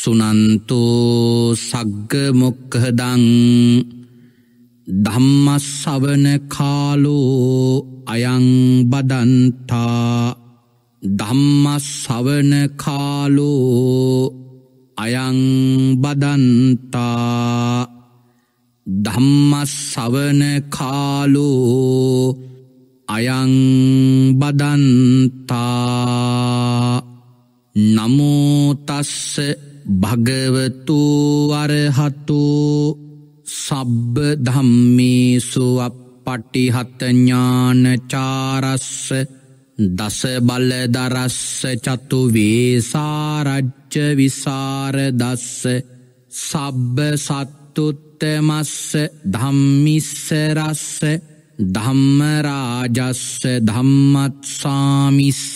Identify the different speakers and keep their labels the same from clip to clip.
Speaker 1: සුනන්තු සග්ග මොක්කහදං ධම්මස්සවන කාලෝ අයං බදන්තා ධම්මස්සවන කාලෝ අයං බදන්තා ධම්මස්සවන කාලෝ අයං බදන්තා නමෝතස්ස භගවතු වරහතු සබ්බ ධම්මේසු අපපටිහතඥානචාරස්ස දස බලදරස්ස චතු වේසාරජ්්‍ය විසාරදස්ස සබ්බ සත්තුත්තමස්ස ධම්මිස්සරස්ස ධම්මරාජස්ස ධම්මත්සාමිස්ස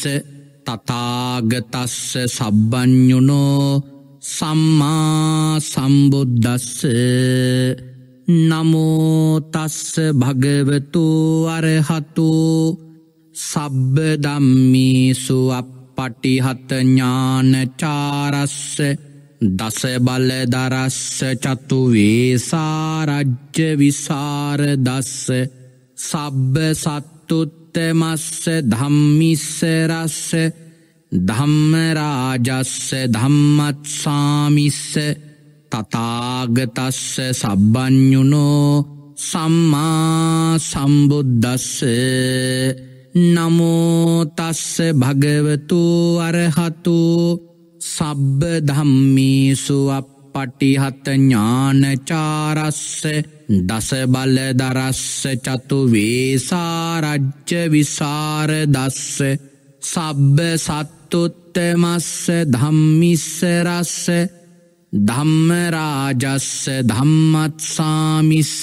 Speaker 1: තතාගතස්ස සබ්බ්ඥුනෝ සම්මා සම්බුද්ධස්ස නමෝතස්ස භගවතු අරහතු සබ්බ දම්මිසු අප පටිහතඥානචාරස්ස දස බලදරස්ස චතුවේසාරජ්්‍ය විසාරදස්ස සබ්බ සත්තුත්තමස්ස ධම්මිස්සරස්ස ධම්මරාජස්ස ධම්මත්සාමිස්ස තතාගතස්ස සබ්බ්ඥුනෝ සම්මා සම්බුද්ධස්ස නමෝතස්ස භගවතු අරහතු සබ්බ ධම්මීසු අප පටිහත ඥානචාරස්ස දස බල දරස්ස චතු වේසාරජ්්‍ය විසාර දස්ස සබ්බ සත් අත්තුත්තමස්ස ධම්මිස්සරස්ස ධම්මරාජස්ස ධම්මත්සාමිස්ස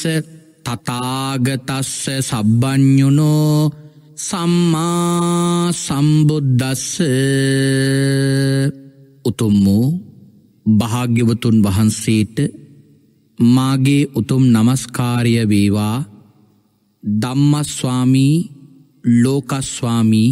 Speaker 1: තතාගතස්ස සබ්බ්ඥුනෝ සම්මා සම්බුද්ධස්ස උතුම් වූ භාග්‍යවතුන් වහන්සේට මාගේ උතුම් නමස්කාරය වේවා ධම්මස්වාමී ලෝකස්වාමී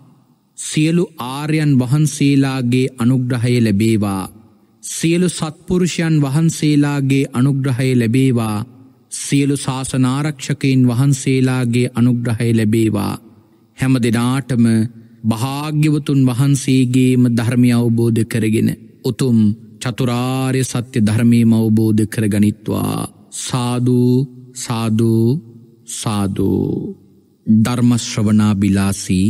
Speaker 1: සියලු ආර්යන් වහන්සේලාගේ අනුග්‍රහය ලැබේවා. සියලු සත්පුරුෂයන් වහන්සේලාගේ අනුග්‍රහය ලැබේවා. සියලු ශාසනාරක්ෂකයින් වහන්සේලාගේ අනුග්‍රහය ලැබේවා. හැම දෙනාටම භාග්‍යවතුන් වහන්සේගේම ධර්මය අවබෝධ කරගෙන. උතුම් චතුරාර්ය සත්‍ය ධර්මීම අවබෝධ කරගනිත්වා. සාධූ සාධූ සාධූ ධර්මශ්‍රවනා බිලාසී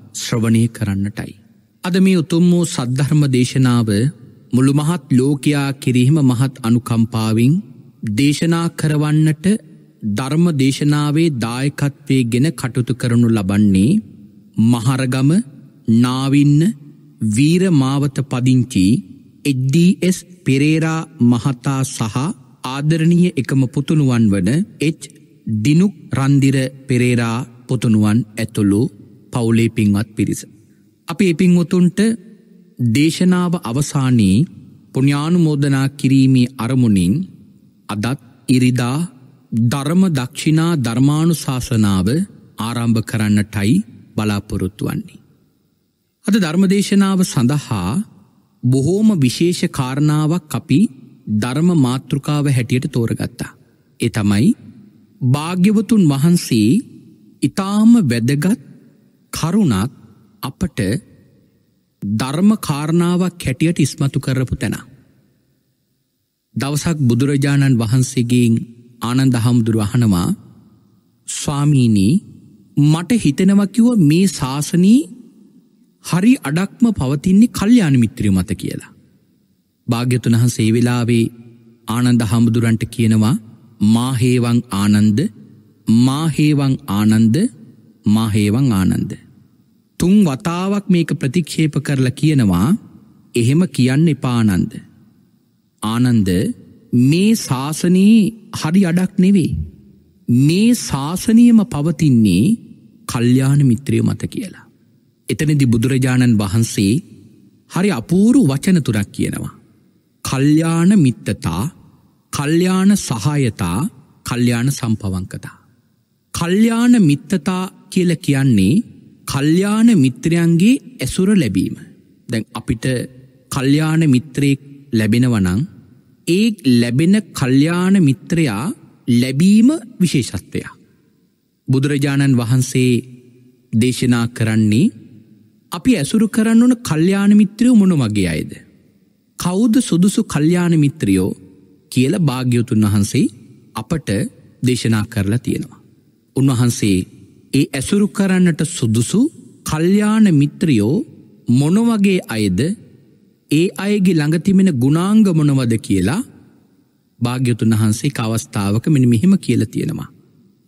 Speaker 1: ශ්‍රවණය කරන්නටයි. අද මේ උතුම් වූ සද්ධර්ම දේශනාව මුළු මහත් ලෝකයා කිරිහිම මහත් අනුකම්පාවිං දේශනා කරවන්නට ධර්ම දේශනාවේ දායකත්වය ගෙන කටුතු කරනු ලබන්නේ මහරගම නාවින්න වීර මාවත පදිංචි එDS පෙරේරා මහතා සහ ආදරණීය එකම පුතුණුවන් වන එච් දිනුක් රන්දිර පෙරේරා පුතුණුවන් ඇතුළු පවුලේ පින්වත් පිරිස. අපි එපින්වතුන්ට දේශනාව අවසානයේ පුුණ්ඥානුමෝදනා කිරීමේ අරමුණින් අදත් ඉරිදා ධර්ම දක්ෂිනා ධර්මාණු ශාසනාව ආරම්භ කරන්නටයි බලාපොරොත්තු වන්නේ. අද ධර්මදේශනාව සඳහා බොහෝම විශේෂ කාරණාවක් අපි ධර්ම මාතෘකාව හැටියට තෝරගත්තා. එතමයි භාග්‍යවතුන් වහන්සේ ඉතාම වැදගත් කරුණක් අපට ධර්ම කාරණාවක් හැටියට ඉස්මතු කරපු තැන. දවසක් බුදුරජාණන් වහන්සේගේන් ආනන්ද හාමුදුර වහනවා ස්වාමීනී මට හිතෙනවකිව මේ ශාසනී හරි අඩක්ම පවතින්නේ කල්්‍යාන මිත්‍රිය මත කියලා. භාග්‍යතුන් වහන්සේ වෙලාවේ ආනන්ද හාමුදුරන්ට කියනවා මාහේවං ආනන්ද මාහේවං ආනන්ද මාහේවන් ආනන්ද. තුන් වතාවක් මේක ප්‍රතික්ෂේප කරලා කියනවා එහෙම කියන්න එපානන්ද. ආනන්ද මේ ශාසනයේ හරි අඩක් නෙවේ. මේ ශාසනයම පවතින්නේ කල්්‍යාන මිත්‍රය මත කියලා. එතනදි බුදුරජාණන් වහන්සේ හරි අපූරු වචනතුරක් කියනවා. කල්්‍යාන මිත්තතා කල්්‍යාන සහායතා කල්්‍යාන සම්පවංකතා. කල්්‍යාන මිත්තතා කියල කියන්නේ කල්්‍යාන මිත්‍රයන්ගේ ඇසුර ලැබීම. දැන් අපිට කල්්‍යාන මිත්‍රයෙක් ලැබෙනවනං ඒ ලැබෙන කල්්‍යාන මිත්‍රයා ලැබීම විශේෂත්වය. බුදුරජාණන් වහන්සේ දේශනා කරන්නේ අපි ඇසුරු කරන්න ඕන කල්්‍යාන මිත්‍රයෝ මොන වගේ අයද. කෞුද සුදුසු කල්්‍යාන මිත්‍රියෝ කියල භාග්‍යවතුන් වහන්සේ අපට දේශනා කරලා තියෙනවා. උන්වහන්සේ ඒ ඇසුරු කරන්නට සුදුසු කල්්‍යාන මිත්‍රියෝ මොනවගේ අයද ඒ අයගේ ළඟතිමෙන ගුණාංග මොනවද කියලා භාග්‍යතුන් වහන්සේ අවස්ථාවක මෙනි මෙහෙම කියල තියෙනවා.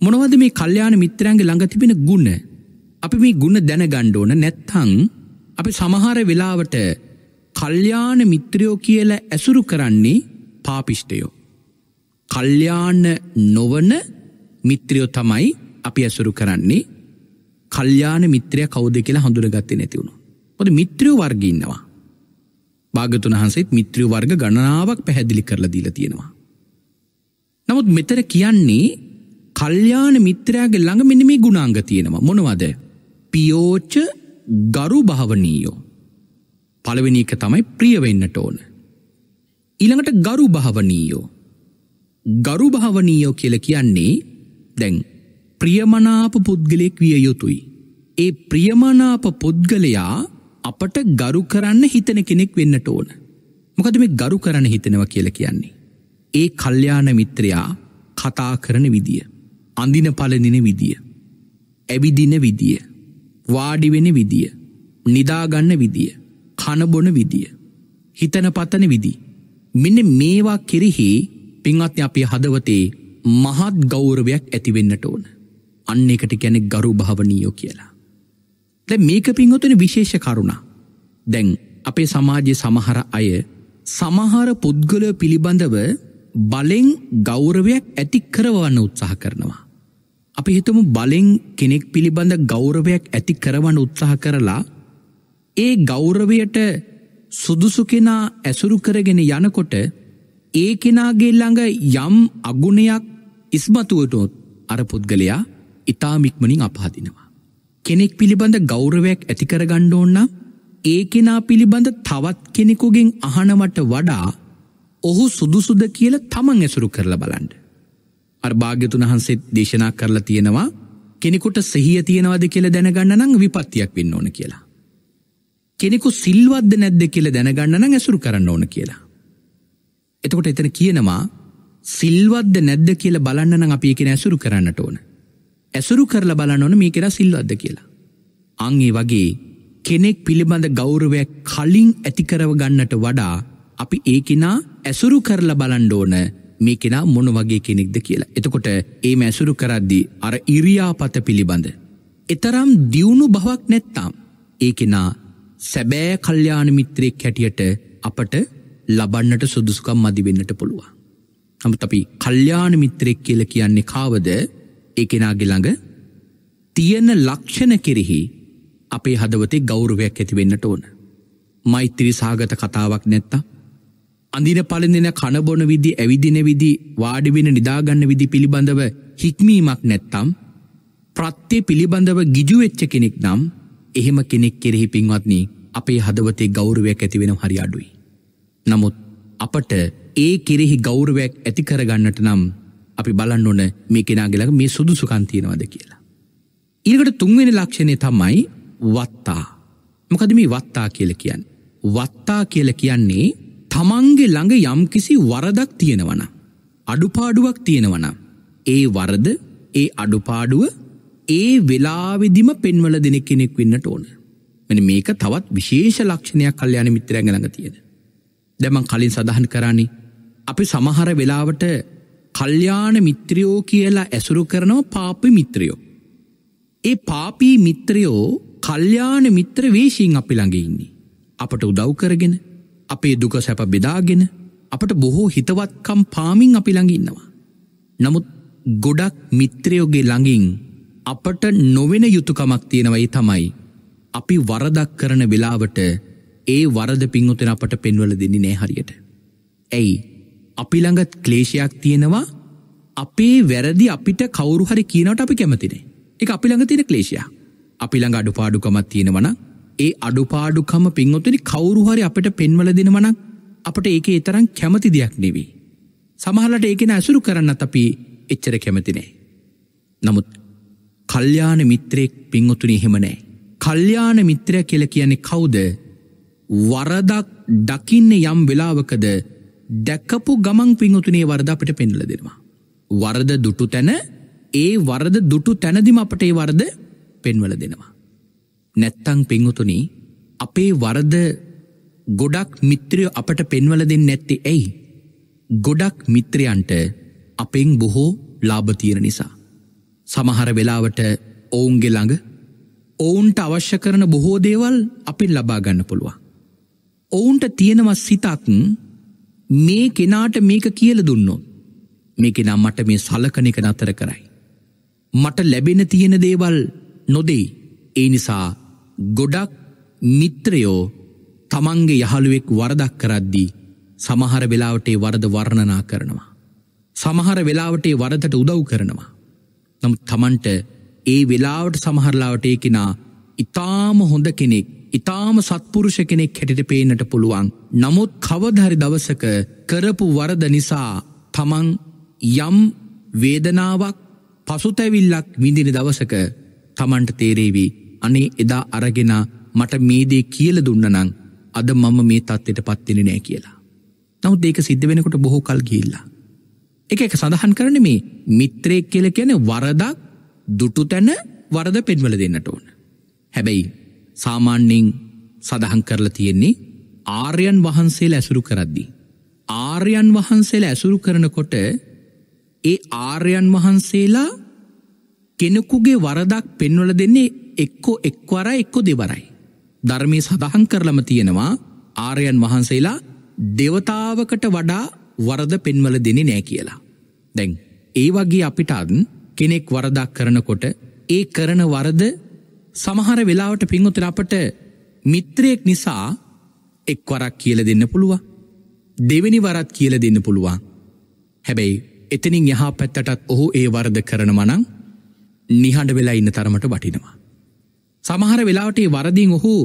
Speaker 1: මොනවද මේ කල්්‍යාන මිත්‍රයන්ගේ ළඟතිබෙන ගුණ අපි මේ ගුණ දැන ගණ්ඩෝන නැත්හං අපි සමහර වෙලාවට කල්්‍යාන මිත්‍රයෝ කියල ඇසුරු කරන්නේ පාපිෂ්ටයෝ. කල්්‍යාන නොවන මිත්‍රියෝ තමයි අපි ඇසුරු කරන්නේ කල්්‍යාන මිත්‍රය කවුද කියලා හඳුරගත්තේ නැතිවුණු. ොද මිත්‍රියෝ වර්ගඉන්නවා. භාගතුන් වහන්සේත් මිත්‍රියෝ වර්ග ගණනාවක් පැහැදිලි කරලා දීලා තියෙනවා. නමුත් මෙතර කියන්නේ කල්්‍යාන මිත්‍රයාගේ ළඟ මෙනි මේ ගුණාංග තියෙනවා මොනවද පියෝච්ච ගරු භාවනීයෝ පළවෙනික තමයි ප්‍රියවෙන්නට ඕන. ඊළඟට ගරු භාවනීයෝ ගරු භාවනීයෝ කියල කියන්නේ දැන් ප්‍රියමනාප පුද්ගලෙක් විය යුතුයි. ඒ ප්‍රියමනාප පුද්ගලයා අපට ගරු කරන්න හිතන කෙනෙක් වෙන්නට ඕන. මොකද මේ ගරු කරන්න හිතනවා කියල කියන්නේ. ඒ කල්්‍යාන මිත්‍රයා කතා කරන විදිය. අඳින පලනින විදිය. ඇවිදින විදිය. වාඩිවෙන විදිය. නිදාගන්න විදිය. කණබොන විදිය. හිතන පතන විදි. මෙන්න මේවා කෙරෙහි පින්වත්්‍ය අපේ හදවතේ මහත් ගෞරවයක් ඇතිවෙන්නට ඕන. අන්න එකට ගැනෙ ගරු භාවනීයෝ කියලා. දැ මේක පින්හොතන විශේෂ කරුණා. දැන් අපේ සමාජය සමහර අය සමහර පුද්ගලය පිළිබඳව බලෙන් ගෞරවයක් ඇති කරවන්න උත්සාහ කරනවා. අපි හිතමු බලෙන් කෙනෙක් පිළිබඳ ගෞරවයක් ඇති කරවන්න උත්සාහ කරලා ඒ ගෞරවයට සුදුසු කෙනා ඇසුරු කරගෙන යනකොට ඒ කෙනාගේ ළඟ යම් අගුණයක් ඉස්මතුවටොත් අර පුද්ගලයා ඉතාමික්මනින් අපහතිනවා. කෙනෙක් පිළිබඳ ගෞරවයක් ඇතිකරගණ්ඩ ඕන්නම් ඒ කෙනා පිළිබඳ තවත් කෙනෙකුගෙන් අහනවට වඩා ඔහු සුදුසුද කියල තමන් ඇසුරු කරලා බලන්ඩ. අර භාග්‍යතුන් වහන්සේ දේශනා කරලා තියෙනවා කෙනෙකුට සෙහිය තියෙනවද කියල දැනගන්න නං විපත්තියක් වෙන්න ඕන කියලා. කෙනෙකු සිල්වද්ද නැද්ද කියල දැනගන්න නං ඇසුරු කරන්න ඕන කියලා. එතකොට එතන කියනවා සිල්වද්ද නැද්ද කියල බලන්න නම් අපි එකෙන ඇසුරු කරන්නට ඕන. ඇසුරු කරලා බලන්නඕන මේ කෙන සිල්වද්ද කියලා. අංගේ වගේ කෙනෙක් පිළිබඳ ගෞරවය කලින් ඇතිකරව ගන්නට වඩා අපි ඒකෙනා ඇසුරු කරලා බලන්ඩෝන මේ කෙනා මොන වගේ කෙනෙක්ද කියලා. එතකොට ඒ ඇසුරු කරද්දි අර ඉරියාපත පිළිබඳ. එතරම් දියුණු බවක් නැත්තාම් ඒ කෙනා සැබෑ කල්්‍යාන මිත්‍රයෙක් හැටියට අපට ලබන්නට සුදුසුකම් මදිවෙන්නට පුළුවන්. නමුත් අපි කල්්‍යාන මිත්‍රෙක් කියල කියන්නේ කාවද ඒකෙනගේ ළඟ තියෙන ලක්ෂණ කෙරෙහි අපේ හදවතේ ගෞරවයක් ඇතිවෙන්නට ඕන. මෛත්‍රී සාගත කතාවක් නැත්ත. අඳින පලඳෙන කණබොන විදි ඇවිදින විදි වාඩිවෙන නිදාගන්න විදි පිළිබඳව හික්මීමක් නැත්තම් ප්‍රත්්‍යය පිළිබඳව ගිජුවෙච්ච කෙනෙක් නම් එහෙම කෙනෙක් කෙරෙහි පින්වත්න්නේ අපේ හදවතේ ගෞරුවයක් ඇතිවෙන හරියාඩුයි. නමුත් අපට ඒ කෙරෙහි ගෞරවයක් ඇති කරගන්නට නම් අපි බලන්න ඕන මේ කෙනාගෙලක මේ සුදුසුකන් තියෙනවද කියලා. ඊළඟට තුන්වෙනි ලක්ෂණය තමයි වත්තා. මොකද මේ වත්තා කියලා කියන්නේ. වත්තා කියලා කියන්නේ තමන්ගේ ළඟ යම්කිසි වරදක් තියෙනවන. අඩුපාඩුවක් තියෙනවන. ඒ වරද ඒ අඩුපාඩුව ඒ වෙලාවිදිම පෙන්වල දෙන කෙනෙක් වෙන්නට ඕන. මෙන මේක තවත් විශේෂ ලක්ෂණයක් කල්්‍යයාන මිත්‍රයග ළඟ තියෙන. දැමන් කලින් සඳහන් කරන්නේ අපි සමහර වෙලාවට කල්්‍යාන මිත්‍රියෝ කියලා ඇසුරු කරනව පාපි මිත්‍රියෝ. ඒ පාපී මිත්‍රයෝ කල්්‍යාන මිත්‍ර වේශීන් අපි ළඟඉන්නේ. අපට උදව් කරගෙන අපේ දුක සැප බෙදාගෙන අපට බොහෝ හිතවත්කම් පාමින් අපි ළඟඉන්නවා. නමුත් ගොඩක් මිත්‍රයෝගේ ළඟින් අපට නොවෙන යුතුකමක් තියෙනවයි තමයි. අපි වරදක් කරන වෙලාවට ඒ වරද පින්වතෙන අපට පෙන්වල දෙන්නේ නෑ හරියට. ඇයි අපි ළඟත් ක්ලේශයක් තියෙනවා අපේ වැරදි අපිට කවුරුහරි කියනට අපි කැමතිනේ එක අපි ළඟ තියෙන ක්ලේශය අපි ළඟ අඩුපාඩුකමත් තියෙනවන ඒ අඩුපාඩුකම පින්වතුනි කවුරුහරි අපට පෙන්වල දෙනවන අපට ඒක ඒතරම් කැමති දෙයක් නෙවී සමහලට ඒකෙන ඇසුරු කරන්නත් අපි එච්චර කැමතිනේ නමුත් කල්්‍යාන මිත්‍රයෙක් පින්වතුනි හෙමනෑ කල්්‍යාන මිත්‍රය කියල කියන්නේ කවුද වරදක් දකින්න යම් වෙලාවකද දැක්කපු ගමන් පිංහතුනේ වරද අපට පෙන්ල දෙෙනවා. වරද දුටු තැන ඒ වරද දුටු තැනදිම අපටේ වරද පෙන්වල දෙනවා. නැත්තං පිංහතුනි අපේ වරද ගොඩක් මිත්‍රයෝ අපට පෙන්වල දෙන්න නැත්තේ ඇයි. ගොඩක් මිත්‍රයන්ට අපෙන් බොහෝ ලාභතීර නිසා. සමහර වෙලාවට ඔවුන්ගේ ළඟ ඔවුන්ට අවශ්‍ය කරන බොහෝ දේවල් අපින් ලබාගන්න පුළුවන්. ඔවුන්ට තියෙනවා සිතක්න් මේ කෙනාට මේක කියල දුන්නොත් මේ කෙනා මට මේ සලකන එක නතර කරයි. මට ලැබෙන තියෙන දේවල් නොදෙයි ඒ නිසා ගොඩක් මිත්‍රයෝ තමන්ගේ යහළුවෙක් වරදක් කරද්දී සමහර වෙලාවටේ වරද වර්ණනා කරනවා. සමහර වෙලාවටේ වරදට උදව් කරනවා. නමුත් තමන්ට ඒ වෙලාවට සමහරලාවට ඒ කෙනා ඉතාම හොඳ කෙනෙක් ඉතාම සත්පුරුෂ කෙනෙක් හැටිට පේනට පුළුවන්. නමුත් කවදහරි දවසක කරපු වරද නිසා තමන් යම් වේදනාවක් පසුතැවිල්ලක් විඳින දවසක තමන්ට තේරේවී. අනේ එදා අරගෙන මට මේදේ කියල දුන්නනං අද මම මේ තත්ත්යට පත්තින නෑ කියලා. නමුත් ඒක සිද්ධ වෙනකොට බොහෝ කල් ගිල්ලා. එක එක සඳහන් කරන මේ මිත්‍රයෙක් කියල කියන වරදක් දුටු තැන වරද පෙන්වල දෙන්නට ඕන. හැබැයි සාමාන්‍යෙන් සඳහන් කරලා තියෙන්නේ ආර්යන් වහන්සේල ඇසුරු කරද්දි. ආර්යන් වහන්සේල ඇසුරු කරනකොට ඒ ආර්යන් වහන්සේලා කෙනෙකුගේ වරදක් පෙන්වල දෙන්නේ එක්කෝ එක්වර එක්කො දෙවරයි. ධර්මය සඳහන් කරලම තියෙනවා ආර්යන් වහන්සේලා දෙවතාවකට වඩා වරද පෙන්වල දෙනෙ නෑ කියලා. දැන් ඒ වගේ අපිටත් කෙනෙක් වරදක් කරනකොට ඒ කරන වරද සමහර වෙලාවට පිංගුතර අපට මිත්‍රයෙක් නිසා එක්වරක් කියල දෙන්න පුළුව. දෙවැනි වරත් කියල දෙන්න පුළුවන්. හැබැයි එතනින් යහා පැත්තටත් ඔහු ඒ වර්ද කරනමනං නිහඬ වෙලා ඉන්න තරමට වටිනවා. සමහර වෙලාටේ වරදිින් ඔහු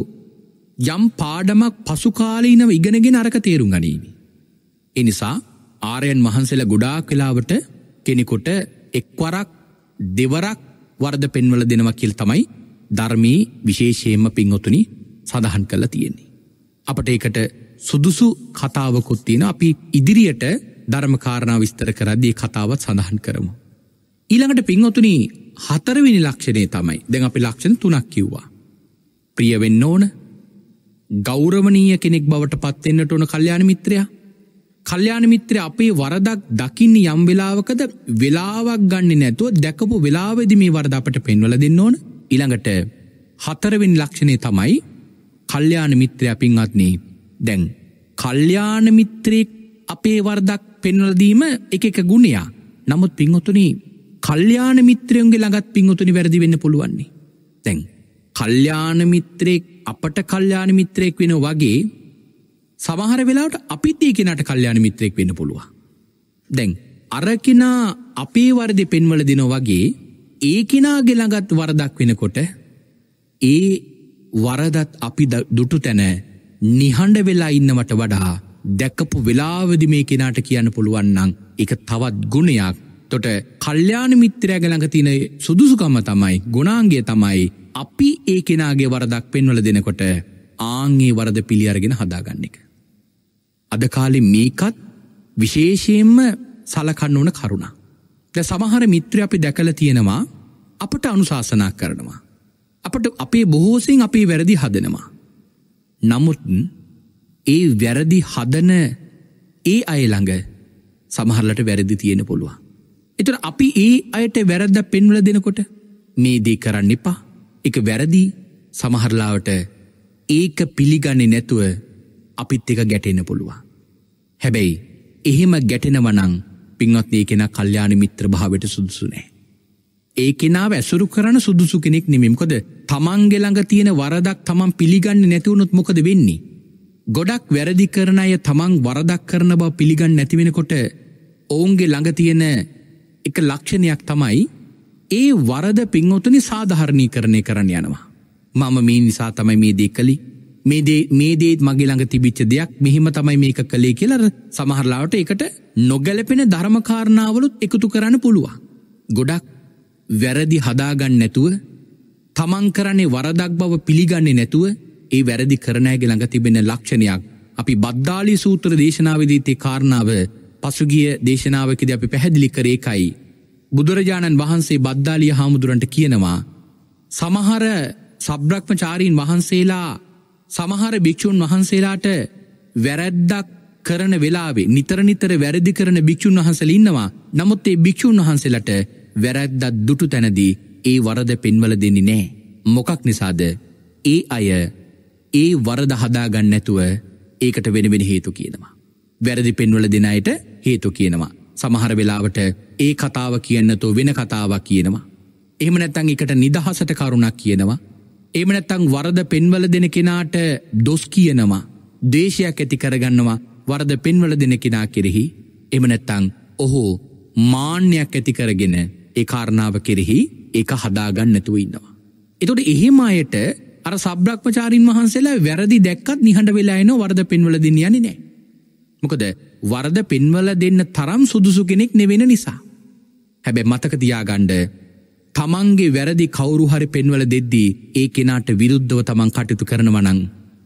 Speaker 1: යම් පාඩමක් පසුකාලීනව ඉගෙනගෙන අරක තේරුම් ගනීවි. එනිසා ආරයන් වහන්සේල ගොඩා කලාවට කෙනෙකොට එක්වරක් දෙවරක් වර්ද පෙන්වල දෙනවකිල් තමයි ධර්මී විශේෂයෙන්ම පින්වතුනි සඳහන් කළ තියෙන්නේ. අපට ඒකට සුදුසු කතාවකුත් තියෙන අපි ඉදිරියට ධර්මකාරණා විස්තර කරදී කතාවත් සඳහන් කරමු. ඊළඟට පින්වතුනි හතරවෙනි ලක්ෂණය තමයි දෙ අපි ලක්ෂණ තුනක් කිව්වා. ප්‍රියවෙන්න ඕන ගෞරවනීය කෙනෙක් බවට පත්වෙන්න්නට ඕන කල්්‍යාන මිත්‍රයා කල්්‍යාන මිත්‍රය අපේ වරදක් දකින්න යම් වෙලාවකද වෙලාවක් ගන්න නැතුව දැකපු වෙලාවෙදි මේ වරද අපට පෙන්වල දෙන්න ඕන ඉළඟට හතරවෙන් ලක්ෂණය තමයි කල්්‍යාන මිත්‍රය පින්වත්නේ දැන් කල්්‍යාන මිත්‍රයෙක් අපේ වර්දක් පෙන්වලදීම එක එක ගුණයා නමුත් පින්වතුනි කල්්‍යාන මිත්‍රයුන්ගේ ළඟත් පින්වතුනි වැරදි වෙන්න පුළුවන්නේ තැන් කල්්‍යාන මිත්‍රයෙක් අපට කල්්‍යාන මිත්‍රයෙක් වෙන වගේ සමහර වෙලාට අපිත්තේ කෙනට කල්්‍යාන මිත්‍රයෙක් වෙන්න පුළුව දැන් අරකිනා අපේ වර්දි පෙන්වල දින වගේ ඒ කෙනාගේ ළඟත් වරදක් වෙනකොට ඒ වරදත් අපි දුටු තැන නිහඬ වෙලා ඉන්නවට වඩා දැක්කපු වෙලාවදි මේ කෙනාට කියන්න පුළුවන්නං එක තවත් ගුණයක් තොට කල්්‍යාන මිත්‍රයා ගළඟ තින සුදුසුකම තමයි ගුණාන්ගේ තමයි අපි ඒ කෙනාගේ වරදක් පෙන්වල දෙනකොට ආංගේ වරද පිළියරගෙන හදාගන්නෙක. අද කාලෙ මේකත් විශේෂයෙන්ම සලකන්න ඕන කරුණා. ද සමහර මිත්‍ර අපි දැකල තියෙනවා අපට අනුශාසනා කරනවා. අපට අපේ බොහෝසින් අපේ වැරදි හදනවා. නමුත් ඒ වැරදි හදන ඒ අයළඟ සමහරලට වැරදි තියෙන පුළුවන්. එතුර අපි ඒ අයට වැරද්ද පෙන්වල දෙනකොට මේදී කරන්න එපා එක වැරදි සමහරලාවට ඒක පිළිගන්නේ නැතුව අපිත් එක ගැටෙන පුළුවන්. හැබැයි එහෙම ගැටෙනවනං පින්වත් ඒ කෙන කල්්‍යාන මිත්‍ර භාවට සුදුසුනෑ. ඒ කෙනාව ඇසුරු කරන සුදුසු කෙනෙක් නෙමෙම්කොද තමන්ගෙළඟ තියෙන වරදක් තමන් පිළිගන්න නැතිවුණුත් මොකද වෙන්නේ. ගොඩක් වැරදි කරන අය තමන් වරදක් කරන බව පිළිගන්න නැතිවෙනකොට ඔවුන්ගේ ළඟ තියෙන එක ලක්ෂණයක් තමයි ඒ වරද පින්වතුනි සාධහරණී කරණය කරන්න යනවා. මම මේ නිසා තමයි මේ දේ කළි මේ දේත් මගේ ළඟ තිබිච්ච දෙයක් මෙහිම තමයි මේක කළේ කෙලර සමහරලාට එකට නොගැලපෙන ධර්මකාරණාවලුත් එකතු කරන්න පුළුවන්. ගොඩක් වැරදි හදාගන්න නැතුව තමන් කරන්නේ වරදක් බව පිළිගන්නේ නැතුව ඒ වැරදි කරනෑගේ ළඟ තිබෙන ලක්ෂණයක් අපි බද්ධාලි සූත්‍ර දේශනාවදීතේ කාරණාව පසුගිය දේශනාවකද අපි පැහැදිලි කරේකයි. බුදුරජාණන් වහන්සේ බද්ධාලිය හාමුදුරන්ට කියනවා. සමහර සබ්‍රක්ම චාරීන් වහන්සේලා සමහර භික්‍ෂූන් වහන්සේලාට වැරැද්දක් කරන වෙලාවේ නිතර නිතර වැරදි කරන භික්‍ෂූන් වහන්සල ඉන්නවා නමුත් ඒ භික්‍ෂූන් වහන්සලට වැරැද්දත් දුටු තැනදී ඒ වරද පෙන්වල දෙන්නේ නෑ. මොකක් නිසාද ඒ අය ඒ වරද හදාගන්න නැතුව ඒකට වෙනවෙන හේතු කියනවා. වැරදි පෙන්වල දෙනයට හේතු කියනවා. සමහර වෙලාවට ඒ කතාව කියන්නතෝ වෙන කතාවක් කියනවා. එහම නැත්තං එකට නිදහසට කරුණක් කියනවා එම නැත්තං වරද පෙන්වල දෙන කෙනාට දොස් කියනවා. දේශයක් ඇති කරගන්නවා වරද පෙන්වල දෙන කෙනා කෙරෙහි එම නැත්තං ඔහෝ මාන්‍යයක් ඇති කරගෙන ඒ කාරණාව කෙරෙහි ඒක හදාගන්නතුව ඉන්නවා. එතොට එහෙම අයට අර සබ්‍රක්්‍රචාරීන් වහන්සේලා වැරදි දැක්කත් නිහඬ වෙලායන වරද පෙන්වල දෙන්න යනි නෑ. මොකද වරද පෙන්වල දෙන්න තරම් සුදුසු කෙනෙක් නෙවෙන නිසා. හැබැ මතක තියාගණ්ඩ තමන්ගේ වැරදි කවුරු හරි පෙන්වල දෙද්දී ඒ කෙනාට විරුද්ධව තමන් කටයුතු කරනවනං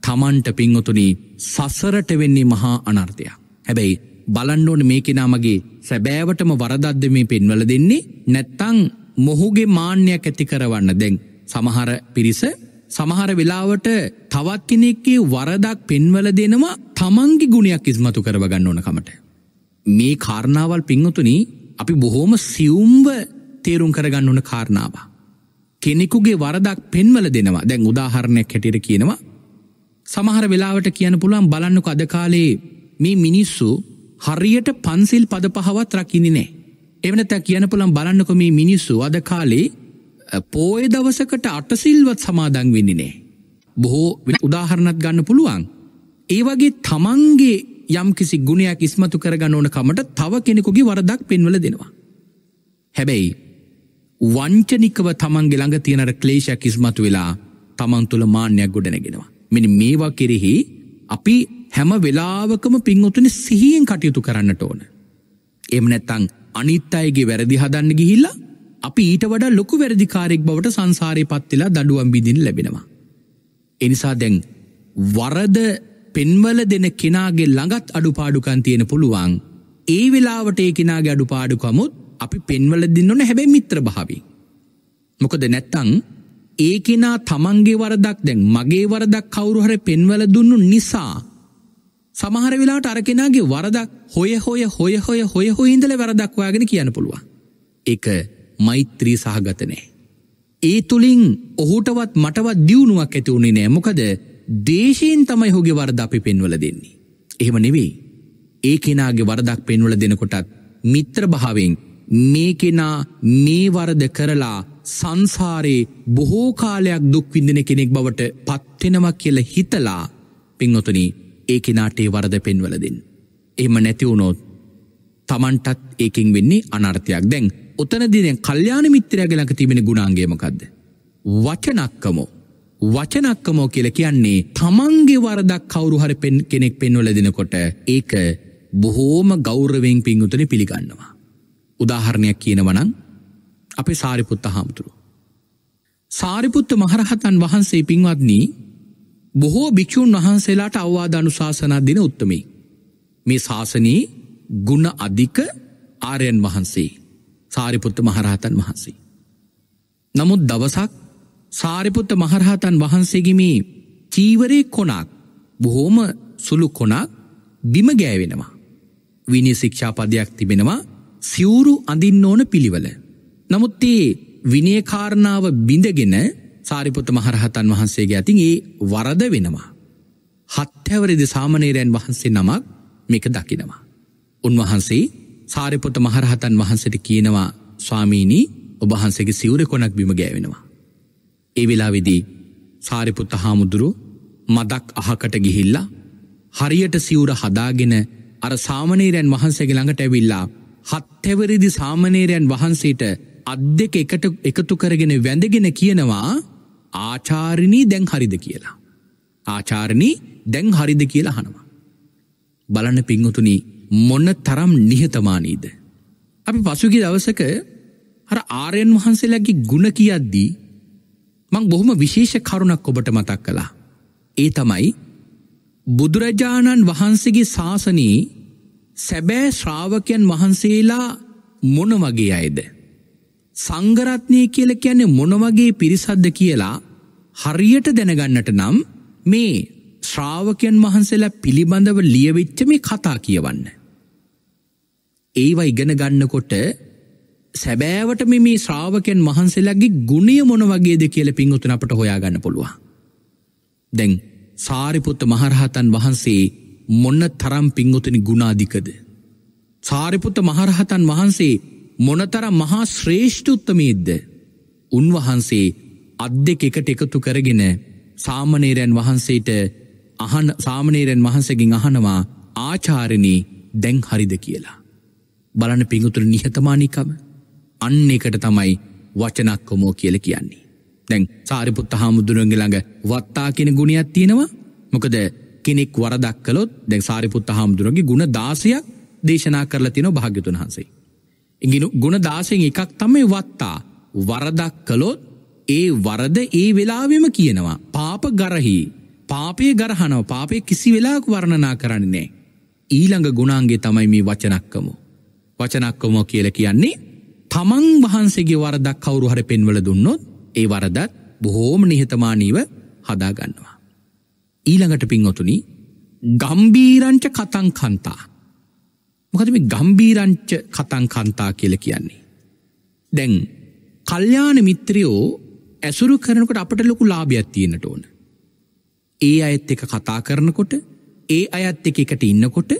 Speaker 1: තමන්ට පින්වතුනි සසරට වෙන්නේ මහා අනර්ථයක්. හැබැයි බලන්න ඕන මේ කෙනාමගේ සැබෑවටම වරදද්ද මේ පෙන්වල දෙන්නේ නැත්තං මොහුගේ මාන්‍යයක් ඇති කරවන්න දැන් සමහර පිරිස සමහර වෙලාවට තවත් කෙනෙක්කේ වරදක් පෙන්වල දෙනවා තමන්ගේ ගුණයක් ඉස්මතු කරවගන්න ඕනකමට. මේ කාරණාවල් පිංහතුනි අපි බොහෝම සියුම්ව තේරුම් කරගන්න ඕන කාරණාව. කෙනෙකුගේ වරදක් පෙන්වල දෙනවා දැන් උදාහරණයක් හැටියට කියනවා. සමහර වෙලාවට කියන පුළුවන් බලන්නක අද කාලේ මේ මිනිස්සු හරියට පන්සිල් පද පහවත් රකින්නේ නෑ. එවනත කියන පුළන් බලන්නක මේ මිනිස්සු අද කාලේ පෝය දවසකට අටසිල්වත් සමාදං වෙන්නේ නෑ. බොහෝ උදාහරණත් ගන්න පුළුවන්. ඒවගේ තමන්ගේ යම් කිසි ගුණයක් ඉස්මතු කරගන්න ඕන කමට තව කෙනෙකුගේ වරදක් පෙන්වල දෙනවා. හැබැයි වංචනිකව තමන්ගේ ළඟ තියෙනට ක්ලේෂයක් ඉස්මතු වෙලා තමන් තුළ මාන්‍යයක් ගොඩනගෙනවා. මෙනි මේවා කෙරෙහි අපි හැම වෙලාවකම පින්වතුන සිහියෙන් කටයුතු කරන්නට ඕන. එම නැත්තං අනිත් අයගේ වැරදි හදන්න ගිහිල්ලා අපි ඊට වඩා ලොකු වැරදිකාරෙක් බවට සංසාරය පත්වෙලා දඩුවම් බිදින් ලැබෙනවා. එනිසා දැන් වරද පෙන්වල දෙන කෙනාගේ ළඟත් අඩුපාඩුකන් තියෙන පුළුවන් ඒ වෙලාවට ඒ කෙනාගේ අඩුපාඩුකමුත් අපි පෙන්වල දෙන්න ඕන හැබැයි මිත්‍ර භාවි. මොකද නැත්තං ඒ කෙනා තමන්ගේ වරදක් දැන් මගේ වරදක් කවුරු හරි පෙන්වල දුන්නු නිසා සමහර වෙලාට අර කෙනාගේ වරදක් හොය හොය හොය හොය හොය හොය ඉඳලා වරදක් හොයාගෙන කියන්න පුළුවන්. ඒක මෛත්‍රී සහගත නැහැ. ඒ තුලින් ඔහුටවත් මටවත් දියුණුවක් ඇති වුණේ නෑ මොකද දේශයෙන් තමයි හුගේ වරද අපි පෙන්වල දෙන්නේ. එහෙම නෙවෙයි. ඒ කෙනාගේ වරදක් පෙන්වල දෙනකොටත් මිත්‍ර භාවෙන් මේ කෙනා නේවරද කරලා සංසාරයේ බොහෝකාලයක් දුක්විඳන කෙනෙක් බවට පත්වෙනවක් කියල හිතලා පින්වතුන ඒ කෙනාටේ වරද පෙන්වලදින්. එහම නැතිවුණොත් තමන්ටත් ඒකින් වෙන්නේ අනර්ථයක් දැන් ඔතනදින කල්්‍යාන මිත්‍රයක් ලඟ තිබෙන ගුණාන්ගේමකක්ද. වචනක්කමෝ. වචනක්කමෝ කියල කියන්නේ තමන්ගේ වරදක් කවරු හර පෙන් කෙනෙක් පෙන්වල දෙනකොට ඒක බොහෝම ගෞරවෙන් පින්ගුතන පිළිගන්නවා. උදාහරණයක් කියනවනං අපේ සාරිපුත්ත හාමුතුරු. සාරිපුත්ත මහරහතන් වහන්සේ පින්වත්නී බොහෝ භික්‍ෂූන් වහන්සේලාට අවවාධනු ශාසනා දෙන උත්තමේ. මේ ශාසනයේ ගුණ අධික ආරයන් වහන්සේ සාරිපුත්ත මහරහතන් වහන්සේ. නමුත් දවසක් සාරිපුත්ත මහරහතන් වහන්සේගිමේ චීවරේ කොනක් බොහෝම සුළු කොනක් බිමගෑවෙනවා. විනි ශික්ෂාපදයක් තිබෙනවා සිවුරු අඳින්න ඕන පිළිවල. නමුත් ඒ විනයකාරණාව බිඳගෙන සාරිපොත මහරහතන් වහන්සේගේ ඇතින් ඒ වරද වෙනවා. හත්හැවරිදි සාමනේරයන් වහන්සේ නමක් මේක දකිනවා. උන්වහන්සේ සාරිපොත මහරහතන් වහන්සට කියනවා ස්වාමීණී ඔබහන්සේගේ සිවුර කොනක් බිම ගෑවෙනවා. ඒ වෙලා විදී සාරිපුත්ත හාමුදුරු මදක් අහකට ගිහිල්ලා හරියට සිවුර හදාගෙන අර සාමනේරයන් වහන්සේගේ ළඟට ඇවිල්ලා හත්හැවරිදි සාමනේරයන් වහන්සේට අත් දෙක එකට එකතු කරගෙන වැඳගෙන කියනවා ආචාරණී දැන් හරිද කියලා. ආචාරණී දැන් හරිද කියලා හනවා. බලන පිංහතුනි මොන්න තරම් නිහතමානීද. අපි පසුගි දවසක හර ආරයන් වහන්සේලාගේ ගුණ කියද්දී මං බොහොම විශේෂ කරුණක් ඔබට මතක් කළා. ඒ තමයි බුදුරජාණන් වහන්සේගේ ශාසනයේ සැබෑ ශ්‍රාවකයන් වහන්සේලා මොන වගේ අයද. සංගරත්නය කියල කියන්නේ මොනවගේ පිරිසද්ද කියලා හරියට දැනගන්නට නම් මේ ශ්‍රාවකයන් වහන්සේලා පිළිබඳව ලියවෙච්ච මේ කතා කියවන්න. ඒවා ඉගෙන ගන්නකොට සැබෑවට මේ ශ්‍රාවකයන් වහන්සේලාගේ ගුණය මොන වගේද කියල පින්ගුතුන අපට හොයාගන්න පුළුවන්. දැන් සාරිපුත්ත මහරහතන් වහන්සේ මොන්න තරම් පින්ගොතන ගුණාධිකද. සාරිපුත්ත මහරහතන් වහන්සේ මොනතර මහා ශ්‍රේෂ්ඨ උත්තමේද්ද. උන්වහන්සේ අත් දෙක එකට එකතු කරගෙන සාමනේරයන් වහන්සේට අහන සාමනේරයන් වහන්සගෙන් අහනවා ආචාරණී දැන් හරිද කියලා. බලන පිංගුතුර නිහතමානිකම අන්න එකට තමයි වචනක්කොමෝ කියල කියන්නේ. දැන් සාරිපුත්ත හාමුදුරුවන්ගේ ළඟ වත්තා කියෙන ගුණයක් තියෙනවා මොකද කෙනෙක් වරදක්කලොත් දැ සාරිපුත් හාමුදුරගේ ගුණ දාසයක් දේශනා කරලා තින භාග්‍යතුන් වහන්සේ. ඉගෙන ගුණ දාසයෙන් එකක් තමයි වත්තා වරදක් කලොත් ඒ වරද ඒ වෙලාවෙම කියනවා පාප ගරහි පාපය ගරහනව පාපය කිසි වෙලාක් වර්ණනා කරන්නේ. ඊළඟ ගුණාන්ගේ තමයි මේ වචනක්කමු. වචනක්කම කියල කියන්නේ තමන් වහන්සේගේ වරදක් කවුරු හර පෙන්වල දුන්නොත් ඒ වරදත් බොහෝම නිහතමානීව හදාගන්නවා. ඊළඟට පින්වතුනි ගම්බීරංච කතංකන්තා. මොකද මේ ගම්බීරංච කතංකන්තා කියල කියන්නේ. දැන් කල්්‍යාන මිත්‍රයෝ ඇසුරු කරනකට අපට ලොකු ලාභයක් තියෙනට ඕන. ඒ අයත් එක කතා කරනකොට ඒ අයත් එක එකට ඉන්නකොට